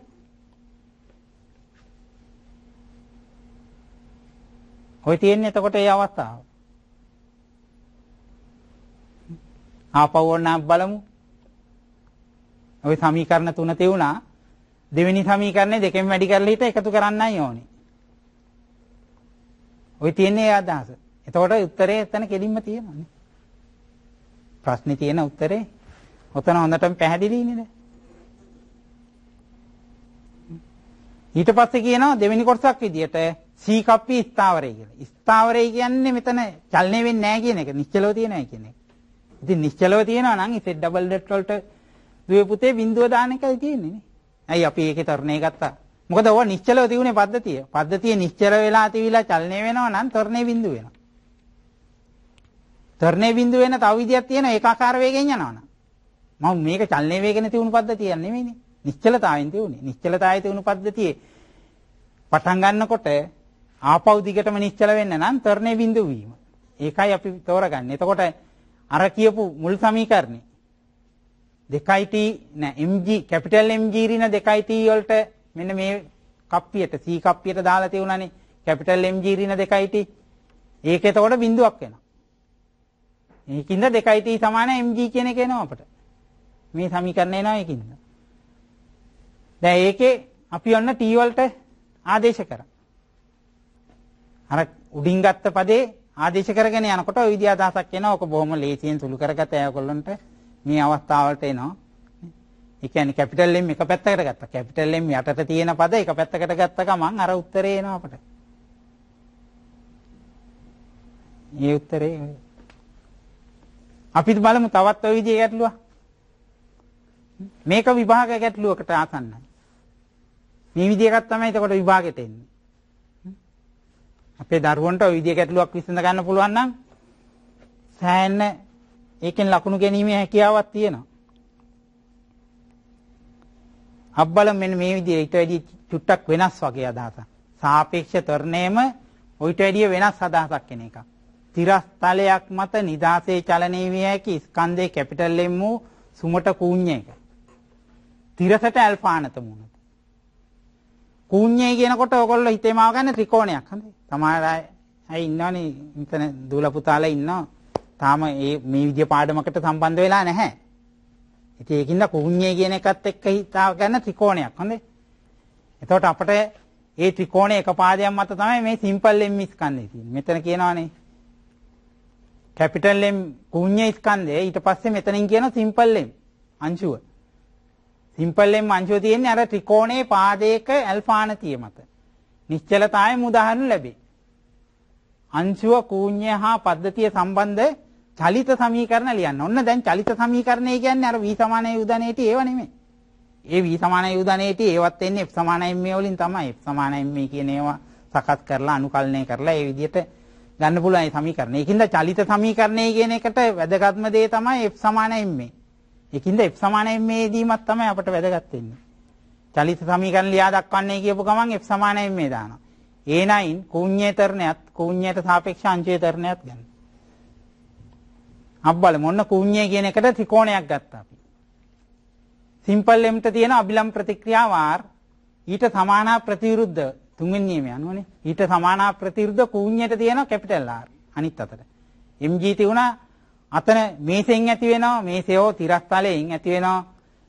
ඔය තියෙන්නේ එතකොට ඒ අවස්ථාව. ආපහු ඕන බලමු. ওই සමීකරණ තුන තියුණා. දෙවෙනි සමීකරණය දෙකෙන් වැඩි කරලා හිට එකතු කරන්නයි ඕනේ. ওই තියෙන්නේ ඒ අදහස. එතකොට උත්තරේ එතන කෙලින්ම තියෙනවානේ. ප්‍රශ්නේ තියෙන උත්තරේ ඔතන හොඳටම පැහැදිලි නේද? ඊට පස්සේ කියනවා දෙවෙනි කොටසක් විදියට සීකප්පී ස්ථාවරය කියලා. ස්ථාවරය කියන්නේ මෙතන චලනය වෙන්නේ නැහැ කියන එක, නිශ්චලව තියෙනවා කියන එක. ඉතින් නිශ්චලව තියෙනවා නම් ඉතින් ඩබල් ඩොට් වලට දුවේ පුතේ බිඳුව දාන එකයි තියෙන්නේ නේ. ඇයි අපි ඒකේ තරණය ගත්තා? මොකද ඕවා නිශ්චලව තිබුණේ පද්ධතිය. පද්ධතිය නිශ්චල වෙලා තිවිලා චලනය වෙනවා නම් ත්වරණේ බිඳුව වෙනවා. ත්වරණේ බිඳුව වෙන තව විදියක් තියෙනවා ඒකාකාර වේගයෙන් යනවනම්. මම මේක චලනයේ වේගෙන තියුණු පද්ධතියක් නෙමෙයිනේ. නිශ්චලතාවයෙන් තියුණේ. නිශ්චලතාවයේ තියුණු පද්ධතියේ පටන් ගන්නකොට ආපහු දිගටම නිශ්චල වෙන්න නම් ත්වරණේ බිඳුව වීම. ඒකයි අපි තෝරගන්නේ. එතකොට අර කියපු මුල් සමීකරණේ 2t නෑ mg කැපිටල් mg ඍණ 2t වලට මෙන්න මේ කප්පියට C කප්පියට දාලා තියුණානේ කැපිටල් MG ඍණ 2යි T. ඒක එතකොට බිඳුවක් වෙනවා. ඒකින්ද 2යි T සමාන MG කියන එක එනවා අපට. මේ සමීකරණය එනවා ඒකින්ද. දැන් ඒකේ අපි ඔන්න T වලට ආදේශ කරා. අර උඩින් ගත්ත පදේ ආදේශ කරගෙන යනකොට ওই විදිහ අදහසක් එනවා. ඔක බොහොම ලේසියෙන් සුළු කරගත ඒගොල්ලන්ට මේ අවස්ථාවලට එනවා. ඒ කියන්නේ කැපිටල් M එක පැත්තකට ගත්තා. කැපිටල් M යටට තියෙන පද එක පැත්තකට ගත්ත ගමන් අර උත්තරේ එනවා අපට. මේ උත්තරේ අපිත් බලමු තවත් ওই විදිහේ ගැටලුවක්. මේක විභාග ගැටලුවකට ආසන්නයි. මේ විදිහ එකක් තමයි එතකොට විභාගෙට එන්නේ. අපේ දරුවන්ට ওই විදිහ ගැටලුවක් විසඳ ගන්න පුළුවන් නම් සෑහෙන ඒකෙන් ලකුණු ගැනීමේ හැකියාවක් තියෙනවා. හබ්බලම මෙන්න මේ විදිහේ ඊට වැඩිය චුට්ටක් වෙනස් වගේ අදහසක්. සාපේක්ෂ තරණයම ඊට වැඩිය වෙනස් අදහසක් කෙන එකක්. තිරස්තලයක් මත නිදාසේ චලනය විය හැකි ස්කන්ධයේ කැපිටල් M වූ සුමට කූඤ්ඤයක. තිරසට ඇල්ෆා නැතම උනත. කූඤ්ඤය කියනකොට ඔයගොල්ලෝ හිතේම ආගන්න ත්‍රිකෝණයක් හරි. සමහර අය ඉන්නවනේ මෙතන දූල පුතාලා ඉන්නවා. තාම මේ විදිය පාඩමකට සම්බන්ධ වෙලා නැහැ. ඉතින් ඒකින්ද කුඤ්ඤය කියන එකත් එක්ක හිතා ගන්න ත්‍රිකෝණයක් හොඳේ. එතකොට අපිට ඒ ත්‍රිකෝණේ එක පාදයක් මත තමයි මේ සිම්පල් M ස්කන්ධය තියෙන්නේ. මෙතන කියනවානේ කැපිටල් M කුඤ්ඤ ස්කන්ධය ඊට පස්සේ මෙතනින් කියන සිම්පල් M අංශුව. සිම්පල් M අංශුව තියෙන්නේ අර ත්‍රිකෝණේ පාදයක ඇල්ෆානතිය මත. නිශ්චලතාවයෙන් උදාහරණ ලැබේ. අංශුව කුඤ්ඤ හා පද්ධතිය සම්බන්ධ චලිත සමීකරණ ලියන්න. ඔන්න දැන් චලිත සමීකරණය කියන්නේ අර v සමානයි උදානයේටි ඒව නෙමෙයි. ඒ v සමානයි උදානයේටි ඒවත් එන්නේ f සමානයි m වලින් තමයි. f සමානයි m කියන ඒවා සකස් කරලා අනුකලනය කරලා ඒ විදිහට ගන්න පුළුවන් සමීකරණ. ඒකින්ද චලිත සමීකරණය කියන එකට වැදගත්ම දේ තමයි f සමානයි m. ඒකින්ද f සමානයි m දීමක් තමයි අපට වැදගත් වෙන්නේ. චලිත සමීකරණ ලියා දක්වන්නේ කියපු ගමන් f සමානයි m දානවා. ඒනයින් කුඤ්‍යතරණයත් කුඤ්‍යයට සාපේක්ෂ අංශයතරණයත් ගන්නවා. අප බලමු ඔන්න කුඤ්ඤය කියන එකට ත්‍රිකෝණයක් ගත්තා අපි. සිම්පල් එම් ට තියෙන අභිලම් ප්‍රතික්‍රියා වාර් ඊට සමාන ප්‍රතිවිරුද්ධ තුන්වෙනි නියමය අනුවනේ. ඊට සමාන ප්‍රතිවිරුද්ධ කුඤ්ඤයට තියෙන කැපිටල් R අනිත් අතට. MG තිබුණා අතන මේසෙන් ඇති වෙනවා මේසයෝ තිරස්තලයෙන් ඇති වෙනවා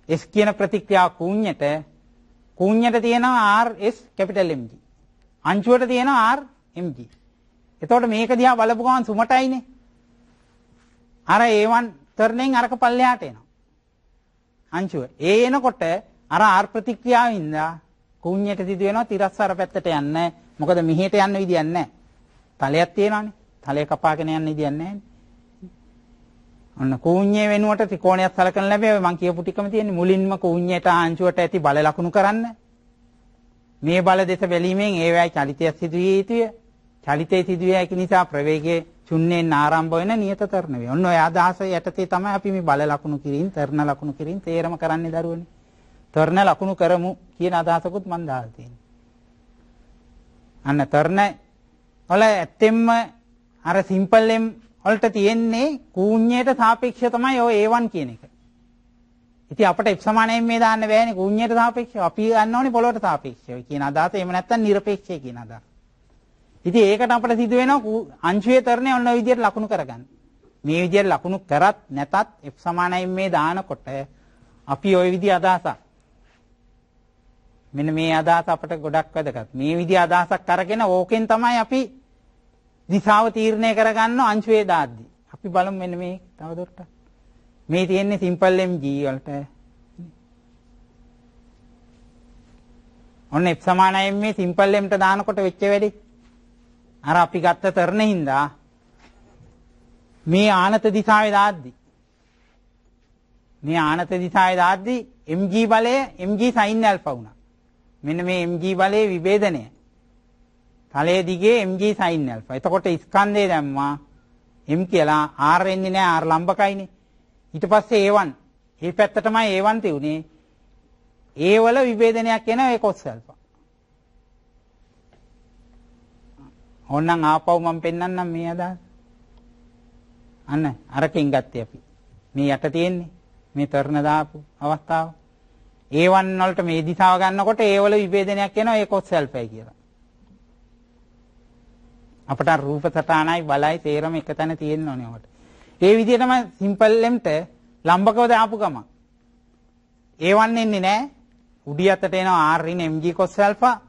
S කියන ප්‍රතික්‍රියා කුඤ්ඤයට කුඤ්ඤයට තියෙනවා RS කැපිටල් MG. අංශුවට තියෙනවා R MG. එතකොට මේක දිහා බලපු ගමන් සුමටයිනේ. අර A1 තරණයෙන් අරක පල්ලෙහාට එනවා. අංශුව. ඒ එනකොට අර ආර් ප්‍රතික්‍රියාවෙන් ඉඳා කුඤ්ඤයට සිදු වෙනවා තිරස්සාර පැත්තට යන්නේ මොකද මිහිට යන්න විදියක් නැහැ. තලයක් තියෙනවානේ. තලය කපාගෙන යන්න විදියක් නැහැ. ඔන්න කුඤ්ඤේ වෙනුවට ත්‍රිකෝණයක් සලකන ලැබෙයි මම කියපු ටිකම තියෙන්නේ මුලින්ම කුඤ්ඤයට අංශුවට ඇති බල ලකුණු කරන්න. මේ බල දෙස බැලීමෙන් ඒවැයි චලිතය සිදුවිය යුතුය. චලිතය සිදුවිය හැකි නිසා ප්‍රවේගයේ ශුන්‍යෙන් ආරම්භ වෙන නියත තරණය. ඔන්න ඔය අදහස යටතේ තමයි අපි මේ බල ලකුණු කිරීම, තරණ ලකුණු කිරීම තේරම කරන්නේ දරුවනේ. තරණ ලකුණු කරමු කියන අදහසකුත් මම දාලා තියෙනවා. අන්න තරණ වල ඇත්තෙන්ම අර සිම්පල් එම් වලට තියෙන්නේ කූඤ්ඤයට සාපේක්ෂව තමයි ඔය A1 කියන එක. ඉතින් අපිට F සමානයෙන් මේ දාන්න බෑනේ කූඤ්ඤයට සාපේක්ෂව. අපි ගන්න ඕනේ පොළොවට සාපේක්ෂව කියන අදහස. එහෙම නැත්නම් নিরপেক্ষය කියන අදහස. ඉතින් ඒකට අපිට සිදු වෙනවා අංශුවේ තරණය ඔන්න ඔය විදිහට ලකුණු කරගන්න. මේ විදිහට ලකුණු කරත් නැතත් f සමානයි මේ දානකොට අපි ওই විදිහ අදහසක්. මෙන්න මේ අදහස අපට ගොඩක් වැදගත්. මේ විදිහ අදහසක් අරගෙන ඕකෙන් තමයි අපි දිශාව තීරණය කරගන්න අංශුවේ දාද්දි. අපි බලමු මෙන්න මේ තවදුරටත්. මේ තියෙන්නේ සිම්පල් MG වලට ඔන්න F සමානයි මේ සිම්පල් M ට දානකොට වෙච්ච වැඩේ අර අපි ගත්ත තරණේ හින්දා මේ ආනත දිසාවේ දාද්දි මේ ආනත දිසාවේ දාද්දි mg බලය mg sin alpha වුණා. මෙන්න මේ mg බලයේ විභේදනය. තලයේ දිගේ mg sin alpha. එතකොට ස්කන්ධය දැම්මා m කියලා r එන්නේ නැහැ r ලම්බකයිනේ. ඊට පස්සේ a1. මේ පැත්තටමයි a1 තියුනේ. ඒ වල විභේදනයක් එන ඒ cos alpha. ඕනනම් ආපහු මම පෙන්නන්නම් මේ අදහස්. අන්න අරකින් ගත්තේ අපි. මේ යට තියෙන්නේ මේ තරණ දාපු අවස්ථාව. ඒවන් වලට මේ දිශාව ගන්නකොට ඒවල විභේදනයක් එනවා ඒක ඔත්සල්පයි කියලා. අපට රූප සටහනයි බලයි තේරම එක තැන තියෙන්න ඕනේ ඔකට. ඒ විදිහටම සිම්පල් ලෙම්ට ලම්බකව දාපු ගම. ඒවන් එන්නේ නැහැ. උඩියතට එනවා R in mg cos alpha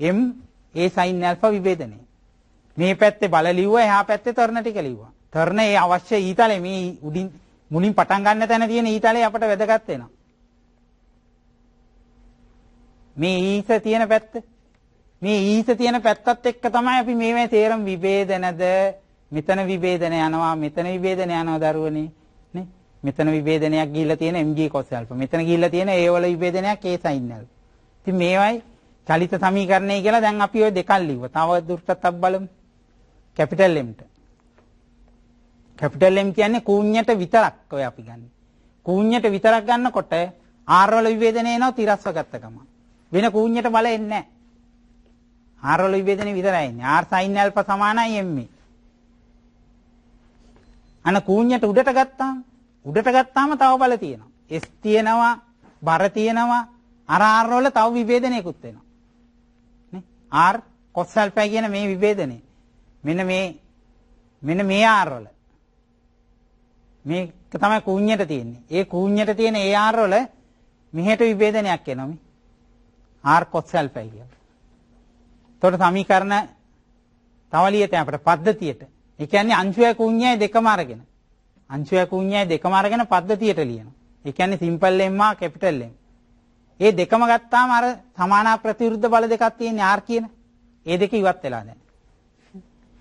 m a sin alpha විභේදනය. මේ පැත්තේ බල ලිව්වා එහා පැත්තේ තරණ ටික ලිව්වා. තරණ ඒ අවශ්‍ය ඊතලේ මේ උඩින් මුලින් පටන් ගන්න තැන තියෙන ඊතලේ අපට වැදගත් වෙනවා. මේ ඊස තියෙන පැත්ත මේ ඊස තියෙන පැත්තත් එක්ක තමයි අපි මේවැ තේරම් විභේදනද මෙතන විභේදන යනවා මෙතන විභේදන යනවා දරුවනේ නේ මෙතන විභේදනයක් ගිහිල්ලා තියෙන MG cos alpha මෙතන ගිහිල්ලා තියෙන ඒ වල විභේදනයක් A sin alpha ඉතින් මේවයි චලිත සමීකරණය කියලා දැන් අපි ওই දෙකක් ලිව්වා තව දුරටත් අපි බලමු කැපිටල් M ට. කැපිටල් M කියන්නේ කුඤ්ඤට විතරක් ඔය අපි ගන්න. කුඤ්ඤට විතරක් ගන්නකොට R වල විවේදනය එනවා තිරස්ව ගත්ත ගමන්. වෙන කුඤ්ඤට බල එන්නේ නැහැ. R වල විවේදනය විතරයි එන්නේ. R sin alpha සමානයි M. E. අන කුඤ්ඤට උඩට ගත්තාම උඩට ගත්තාම තව බල තියෙනවා. S තියෙනවා, බර තියෙනවා. අර R වල තව විවේදනයකුත් වෙනවා. නේ? R cos alpha කියන මේ විවේදනේ මෙන්න මේ මෙන්න මේ ආරවල මේක තමයි කුඤ්ඤයට තියෙන්නේ. ඒ කුඤ්ඤයට තියෙන ඒ ආරවල මෙහෙට විභේදනයක් එනවා මේ. R කොත්සල්පයි කියලා. එතකොට සමීකරණ තවලියට අපිට පද්ධතියට. ඒ කියන්නේ අංශුවයි කුඤ්ඤයයි දෙකම අරගෙන. අංශුවයි කුඤ්ඤයයි දෙකම අරගෙන පද්ධතියට ලියනවා. ඒ කියන්නේ සිම්පල් M හා කැපිටල් M. ඒ දෙකම ගත්තාම අර සමානා ප්‍රතිවිරුද්ධ බල දෙකක් තියෙන R කියන. ඒ දෙක ඉවත් වෙලා දැන්.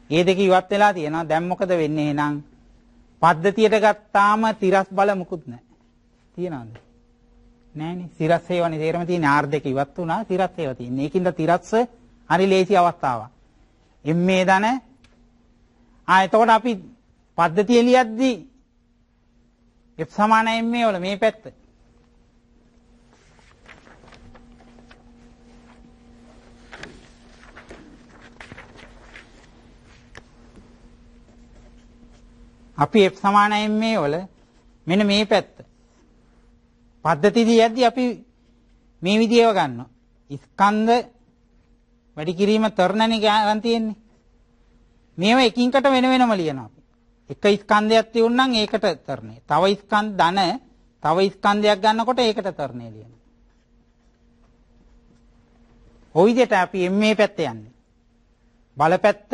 ඒ දෙක ඉවත් වෙලා තියෙනවා. දැන් මොකද වෙන්නේ එහෙනම්? පද්ධතියට ගත්තාම තිරස් බල මුකුත් නැහැ. තියනවද? නැහනේ. තිරස් හේවනේ තේරම තියෙන ආර් දෙක ඉවත් වුණා. තිරස් හේව තියෙන. ඒකින්ද තිරස්ස හරි ලේසි අවස්ථාවක්. එම්මේ දන ආ එතකොට අපි පද්ධතිය ලියද්දී F සමාන එම්මේ වල මේ පැත්ත අපි F සමාන ma වල මෙන්න මේ පැත්ත. පද්ධතියදී යද්දී අපි මේ විදිහව ගන්නවා. ස්කන්ධ වැඩි කිරීම තරණනේ ගන්න තියෙන්නේ. මේව එකින්කට වෙන වෙනම ලියනවා අපි. එක ස්කන්ධයක් තියුණනම් ඒකට තරණය. තව ස්කන්ධ ධන තව ස්කන්ධයක් ගන්නකොට ඒකට තරණය ලියනවා. ওই විදිහට අපි මේ පැත්ත යන්නේ. බලපැත්ත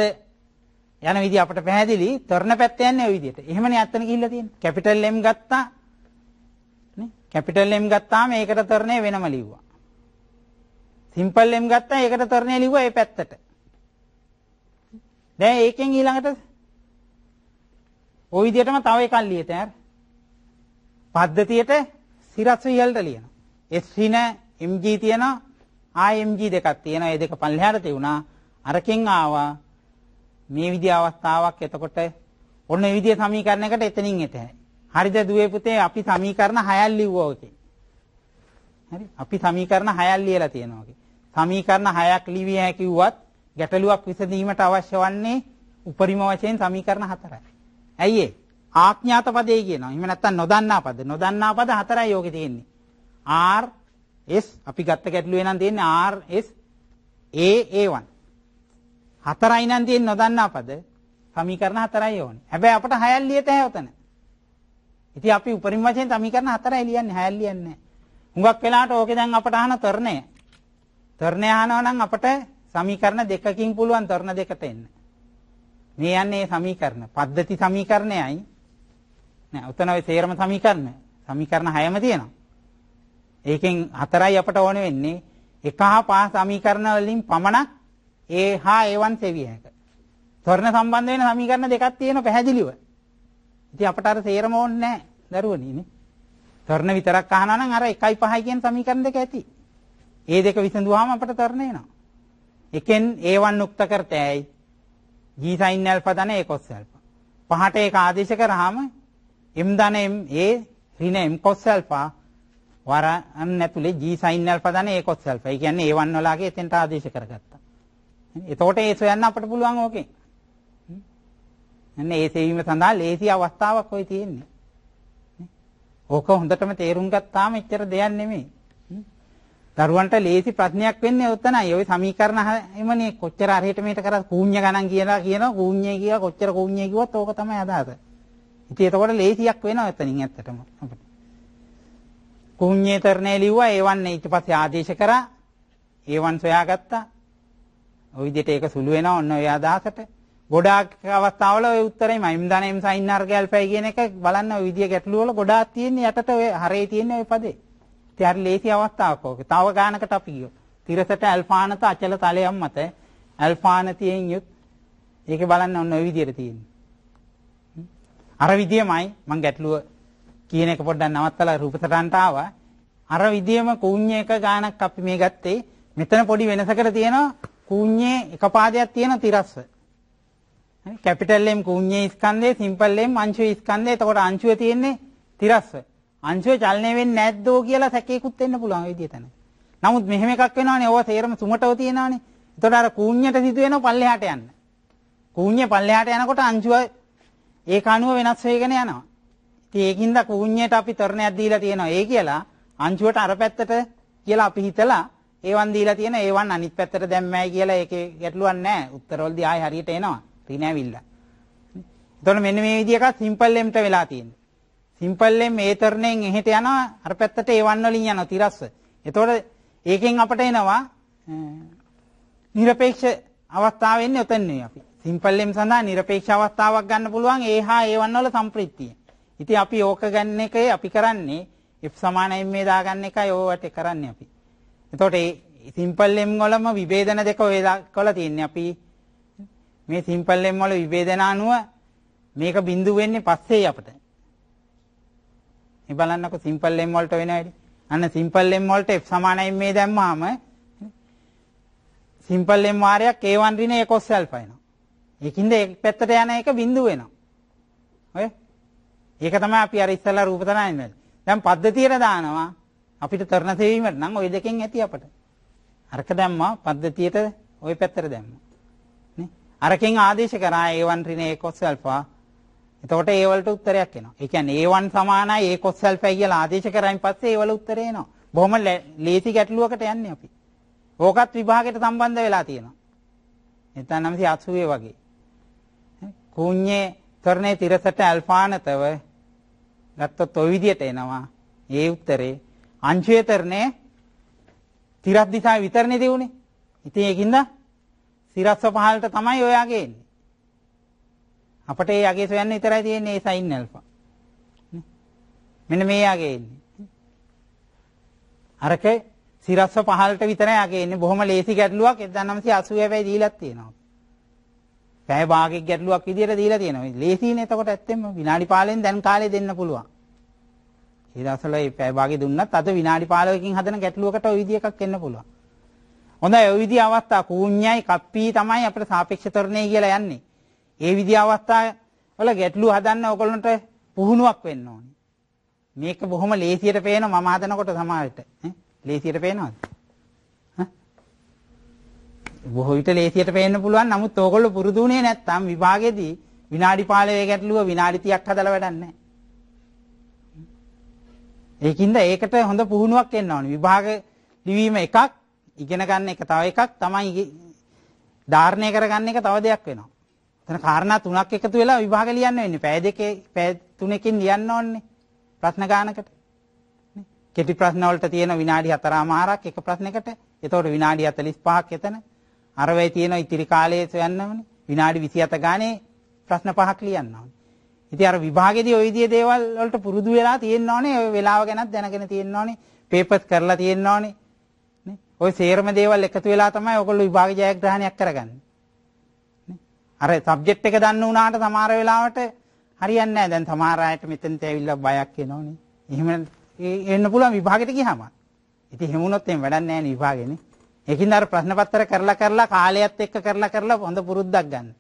යන විදිය අපට පැහැදිලි තරණ පැත්ත යන්නේ ওই විදියට. එහෙමනේ අත්තන ගිහිල්ලා තියෙන්නේ. කැපිටල් M ගත්තා. නේ? කැපිටල් M ගත්තාම ඒකට තරණය වෙනම ලිව්වා. සිම්පල් M ගත්තා ඒකට තරණය ලිව්වා ඒ පැත්තට. දැන් ඒකෙන් ඊළඟට ওই විදියටම තව එකක් ලියතේ අර. පද්ධතියට සිරස් විහෙල්ට ලියනවා. S හින MG තියෙනවා. ආ MG දෙකක් තියෙනවා. ඒ දෙක පල්ලෙහාට තියුණා. අරකින් ආවා මේ විදිහ අවස්ථාවක් එතකොට ඔන්න මේ විදිහ සමීකරණයකට එතනින් එතන. හරිද දුවේ පුතේ අපි සමීකරණ 6ක් ලිව්වා ඔකේ. හරි අපි සමීකරණ 6ක් ලියලා තියෙනවා ඔකේ. සමීකරණ 6ක් ලිවිය හැකිවත් ගැටලුවක් විසඳීමට අවශ්‍ය වන්නේ උපරිම වශයෙන් සමීකරණ 4යි. ඇයි ආඥාත පදේ කියනවා. එහෙම නැත්නම් නොදන්නා පද. නොදන්නා පද 4යි ඔකේ තියෙන්නේ. R S අපි ගත්ත ගැටලුවේ නම් තියෙන්නේ R S A A1. හතරයි නම් තියෙන නොදන්නා පද සමීකරණ හතරයි ඕනේ. හැබැයි අපට හයල් ලියත හැවතන. ඉතින් අපි උපරිම වශයෙන් සමීකරණ හතරයි ලියන්නේ හයල් ලියන්නේ හුඟක් වෙලාවට ඕකේ දැන් අපට අහන තරණය. තරණය අහනවා නම් අපට සමීකරණ දෙකකින් පුළුවන් තරණ දෙකට එන්න. මේ යන්නේ සමීකරණ පද්ධති සමීකරණයයි නෑ උතන ওই සේරම සමීකරණ සමීකරණ 6ම තියෙනවා ඒකෙන් හතරයි අපට ඕන වෙන්නේ එක හා පහ සමීකරණ වලින් පමණක් ඒ හා ඒවන් සෙවිය හැක. තොරණ සම්බන්ධ වෙන සමීකරණ දෙකක් තියෙන පැහැදිලිව. ඉතින් අපට අර තේරම ඕනේ නැහැ දරුවනේ තොරණ විතරක් අහනවා නම් අර 1යි 5යි කියන සමීකරණ දෙක ඇති. ඒ දෙක විසඳුවාම අපට තොරණ එනවා. එකෙන් A1 නුක්ත කරතෑයි G sin alpha ධන A cos alpha. පහට ඒක ආදේශ කරාම M ධන M A ඍණ M cos alpha වරන් ඇතුලේ G sin alpha ධන A cos alpha. ඒ කියන්නේ A1 වලගේ එතෙන්ට ආදේශ කරගත්තා. එතකොට ඒ සොයන්න අපට පුළුවන් ඕකෙන්. නැන්නේ ඒ සෙවීම සඳහා ලේසි අවස්ථාවක් hoy තියෙන්නේ. ඕක හොඳටම තේරුම් ගත්තාම එච්චර දෙයක් නෙමෙයි. දරුවන්ට ලේසි ප්‍රශ්නයක් වෙන්නේ උතනයි. ওই සමීකරණ එමනේ කොච්චර අරහෙට මෙහෙට කරා කූඤ්ඤ ගණන් කියලා කියනවා. කූඤ්ඤය කියලා කොච්චර කූඤ්ඤය කිව්වත් ඕක තමයි අදහස. ඉතින් එතකොට ලේසියක් වෙනවා එතනින් ඇත්තටම අපිට. කූඤ්ඤේතරණය ලිව්වා ඒවන් ඊට පස්සේ ආදේශ කරා ඒවන් සොයාගත්තා ඔය විදිහට ඒක සුළු වෙනවා ඔන්න ඔය අදහසට. ගොඩාක් අවස්ථාවල ඔය උත්තරේ මයිම් දානෙම් සයින් ආර්ගල්ෆයි කියන එක බලන්න ඔය විදිය ගැටලු වල ගොඩාක් තියෙන්නේ යටට ඔය හරේ තියෙන ඔය පදේ. ඉතින් හරි ලේසි අවස්ථාවක් ඕක. තව ගානකට අපි ගියොත්. තිරසට ඇල්ෆානත අචල තලයම් මත ඇල්ෆානතියෙන් යුත් ඒක බලන්න ඔන්න ඔය විදියට තියෙන්නේ. අර විදියමයි මං ගැටලුව කියන එක පොඩ්ඩක් නවත්තලා රූපතරන්ට ආවා. අර විදියම කුඤ්ඤ එක ගානක් අපි මේ ගත්තේ. මෙතන පොඩි වෙනසකට තියෙනවා කූඤ්ඤේ එක පාදයක් තියෙන තිරස්ස. හරි කැපිටල් M කූඤ්ඤේ ස්කන්ධය, සිම්පල් M අංශුවේ ස්කන්ධය. එතකොට අංශුවේ තියෙන්නේ තිරස්ස. අංශුවේ චලනය වෙන්නේ නැද්දෝ කියලා සැකේකුත් වෙන්න පුළුවන් ඒ විදිහට නේ. නමුත් මෙහෙම එකක් වෙනවනේ. ඕවා තේරම සුමටව තියෙනවනේ. එතකොට අර කූඤ්ඤයට සිදු වෙනව පල්ලෙහාට යන්න. කූඤ්ඤේ පල්ලෙහාට යනකොට අංශුව ඒක අනුව වෙනස් වෙගෙන යනවා. ඉතින් ඒකින්ද කූඤ්ඤයට අපි තරණයක් දීලා තියෙනවා. ඒ කියලා අංශුවට අර පැත්තට කියලා අපි හිතලා ඒවන් දීලා තියෙන ඒවන් අනිත් පැත්තට දැම්මයි කියලා ඒකේ ගැටලුවක් නැහැ. උත්තරවලදී ආයෙ හරියට එනවා. ඍණෑවිල්ල. එතකොට මෙන්න මේ විදිහ එකක් සිම්පල් එම්ට වෙලා තියෙනවා. සිම්පල් එම් ඒ තරණයෙන් එහෙට යනවා අර පැත්තට ඒවන් වලින් යනවා තිරස්ස. එතකොට ඒකෙන් අපට එනවා নিরপেক্ষ අවස්ථාව එන්නේ උතන්නේ අපි. සිම්පල් එම් සඳහා নিরপেক্ষ අවස්ථාවක් ගන්න පුළුවන් ඒහා ඒවන් වල සම්ප්‍රිතිය. ඉතින් අපි ඕක ගන්න එකේ අපි කරන්නේ F සමාන m මේ දාගන්න එකයි ඕවට කරන්නේ අපි. එතකොට මේ සිම්පල් m වලම විභේදන දෙක ඔය දක්වලා තියෙන්නේ. අපි මේ සිම්පල් m වල විභේදන අනුව මේක බිඳු වෙන්නේ පස්සේ අපිට. මේ බලන්නකො සිම්පල් m වලට වෙන වැඩි. අන්න සිම්පල් m වලට f සමානයි මේ දැම්මහම සිම්පල් m වාරයක් a1 ඍණ a cos alpha එනවා. ඒකින්ද එක් පැත්තට යන එක බිඳු වෙනවා. ඔය. ඒක තමයි අපි අර ඉස්සලා රූප තනාවෙන් දැන් පද්ධතියට දානවා අපිට තරණ සෙවීමට නම් ওই දෙකෙන් ඇති අපට. අරක දැම්මා පද්ධතියට ওই පැත්තට දැම්මා. නේ? අරකින් ආදේශ කරා A1 ඍණ A cos alpha. එතකොට A වලට උත්තරයක් එනවා. ඒ කියන්නේ A1 සමානයි A cos alpha කියලා ආදේශ කරායින් පස්සේ A වල උත්තරේ එනවා. බොහොම ලේසි ගැටලුවකට යන්නේ අපි. ඕකත් විභාගයට සම්බන්ධ වෙලා තියෙනවා. 1980 වගේ. කුඤ්ඤේ තරණේ තිරසට ඇල්ෆානතව ගත්තොත් ඔය විදියට එනවා. ඒ උත්තරේ අංශේතරණය තිරස් දිසා විතරණය දෙවුණේ. ඉතින් ඒකින්ද සිරස්ව පහලට තමයි ඔයාගේ එන්නේ. අපට ඒ යගේ සොයන්න විතරයි තියෙන්නේ ඒ සයින් ඇල්ෆා. මෙන්න මේ යගේ එන්නේ. අරක සිරස්ව පහලට විතරයි යගේ එන්නේ. බොහොම ලේසි ගැටලුවක් 1980 හැබැයි දීලා තියෙනවා. පැය භාගයක් ගැටලුවක් විදියට දීලා තියෙනවා. ලේසිනේ එතකොට ඇත්තෙම විනාඩි 15න් දැන් කාලේ දෙන්න පුළුවන්. ඒ දවස්වල මේ පැය භාගෙ දුන්නත් අද විනාඩි 15කින් හදන ගැටලුවකට ওই විදිය එකක් එන්න පුළුවන්. හොඳයි ওই විදිය අවස්ථා කූඤ්ඤයි කප්පී තමයි අපිට සාපේක්ෂතරණය කියලා යන්නේ. ඒ විදිය අවස්ථා වල ගැටලුව හදන්න ඕගොල්ලන්ට පුහුණුවක් වෙන්න ඕනේ. මේක බොහොම ලේසියට පේනවා මම හදනකොට සමහරට. ලේසියට පේනවද? බොහෝ විට ලේසියට පේන්න පුළුවන්. නමුත් ඕගොල්ලෝ පුරුදු වුණේ නැත්නම් විභාගෙදී විනාඩි 15 ගැටලුව විනාඩි 30ක් හදලා වැඩක් නැහැ. ඒකින්ද ඒකට හොඳ පුහුණුවක් එන්න ඕනේ. විභාග ලිවීම එකක්, ඉගෙන ගන්න එක තව එකක් තමයි ධාරණය කරගන්න එක තව දෙයක් වෙනවා. එතන කාරණා තුනක් එකතු වෙලා විභාග ලියන්න වෙන්නේ. පැය දෙකේ පැය තුනකින් ලියන්න ඕනේ ප්‍රශ්න ගානකට. කෙටි ප්‍රශ්න වලට තියෙන විනාඩි 4මාරක් එක ප්‍රශ්නයකට. ඒතකොට විනාඩි 45ක් එතන. අර වෙයි තියෙන ඉතිරි කාලයේ සොයන්න ඕනේ. විනාඩි 27 ගානේ ප්‍රශ්න පහක් ලියන්න ඕනේ. ඉතින් අර විභාගයේදී ওই විදිහේ දේවල් වලට පුරුදු වෙලා තියෙන්න ඕනේ. ওই වෙලාව ගැනත් දැනගෙන තියෙන්න ඕනේ. පේපර්ස් කරලා තියෙන්න ඕනේ. නේ? ওই සේරම දේවල් එකතු වෙලා තමයි ඔයගොල්ලෝ විභාග ජයග්‍රහණයක් කරගන්නේ. නේ? අර සබ්ජෙක්ට් එක දන්න උනාට සමහර වෙලාවට හරියන්නේ නැහැ. දැන් සමහර අයට මෙතනට ඇවිල්ලා බයක් එනෝනේ. එහෙම එන්න පුළුවන් විභාගෙට ගියාම. ඉතින් එහෙම වුණොත් එහෙම වැඩක් නැහැ නේ විභාගෙනේ. ඒකින්ද අර ප්‍රශ්න පත්‍ර කරලා කරලා කාලයත් එක්ක කරලා කරලා හොඳ පුරුද්දක් ගන්න.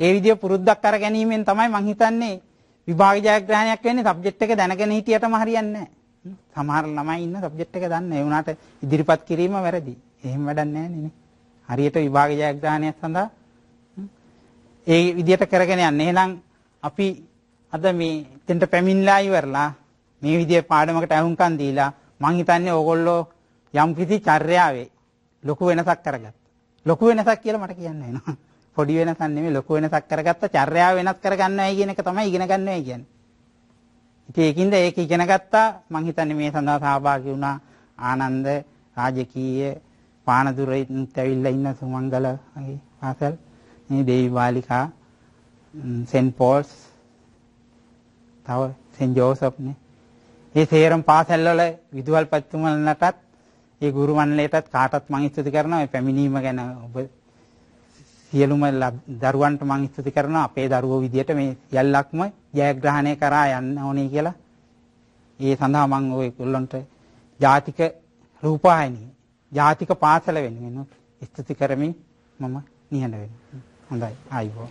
ඒ විදිය පුරුද්දක් අර ගැනීමෙන් තමයි මං හිතන්නේ විභාග ජයග්‍රහණයක් වෙන්නේ සබ්ජෙක්ට් එක දැනගෙන හිටියටම හරියන්නේ නැහැ. සමහර ළමයි ඉන්න සබ්ජෙක්ට් එක දන්නේ. ඒ වුණාට ඉදිරිපත් කිරීම වැරදි. එහෙම වැඩක් නැහැ හරියට විභාග ජයග්‍රහණයක් සඳහා ඒ විදියට කරගෙන යන්න. එහෙනම් අපි අද මේ දෙන්න පැමිණලා ඉවරලා මේ විදිය පාඩමකට අහුම්කම් දීලා මං හිතන්නේ ඕගොල්ලෝ යම්කිසි චර්යාවේ ලොකු වෙනසක් කරගත්තා. ලොකු වෙනසක් කියලා මට කියන්න වෙනවා. පොඩි වෙනසක් නෙමෙයි ලොකු වෙනසක් කරගත්ත චර්යාව වෙනස් කරගන්නවයි කියන එක තමයි ඉගෙන ගන්නවයි කියන්නේ. ඉතින් ඒකින්ද ඒක ඉගෙන ගත්තා මම හිතන්නේ මේ සඳහා සහභාගී වුණා ආනන්ද රාජකීය පානදුරෙත් ඇවිල්ලා ඉන්න සුමංගල වගේ පාසල් මේ දේවි බාලිකා සෙන්ට් පෝල්ස් තව සෙන්ට් ජෝසප් නේ. මේ සේරම පාසල් වල විදුහල්පතිතුමලටත් ඒ ගුරු මණ්ඩලයටත් කාටත් මම ස්තුති කරනවා මේ පැමිණීම ගැන ඔබ සියලුම දරුවන්ට මම ස්තුති කරනවා අපේ දරුවෝ විදියට මේ යල්ලක්ම ජයග්‍රහණය කරා යන්න ඕනේ කියලා. ඒ සඳහා මම ඔයගොල්ලන්ට ජාතික රූපాయని ජාතික පාසල වෙනුවෙන් ස්තුති කරමින් මම නිහඬ වෙනවා. හොඳයි. ආයිබෝ.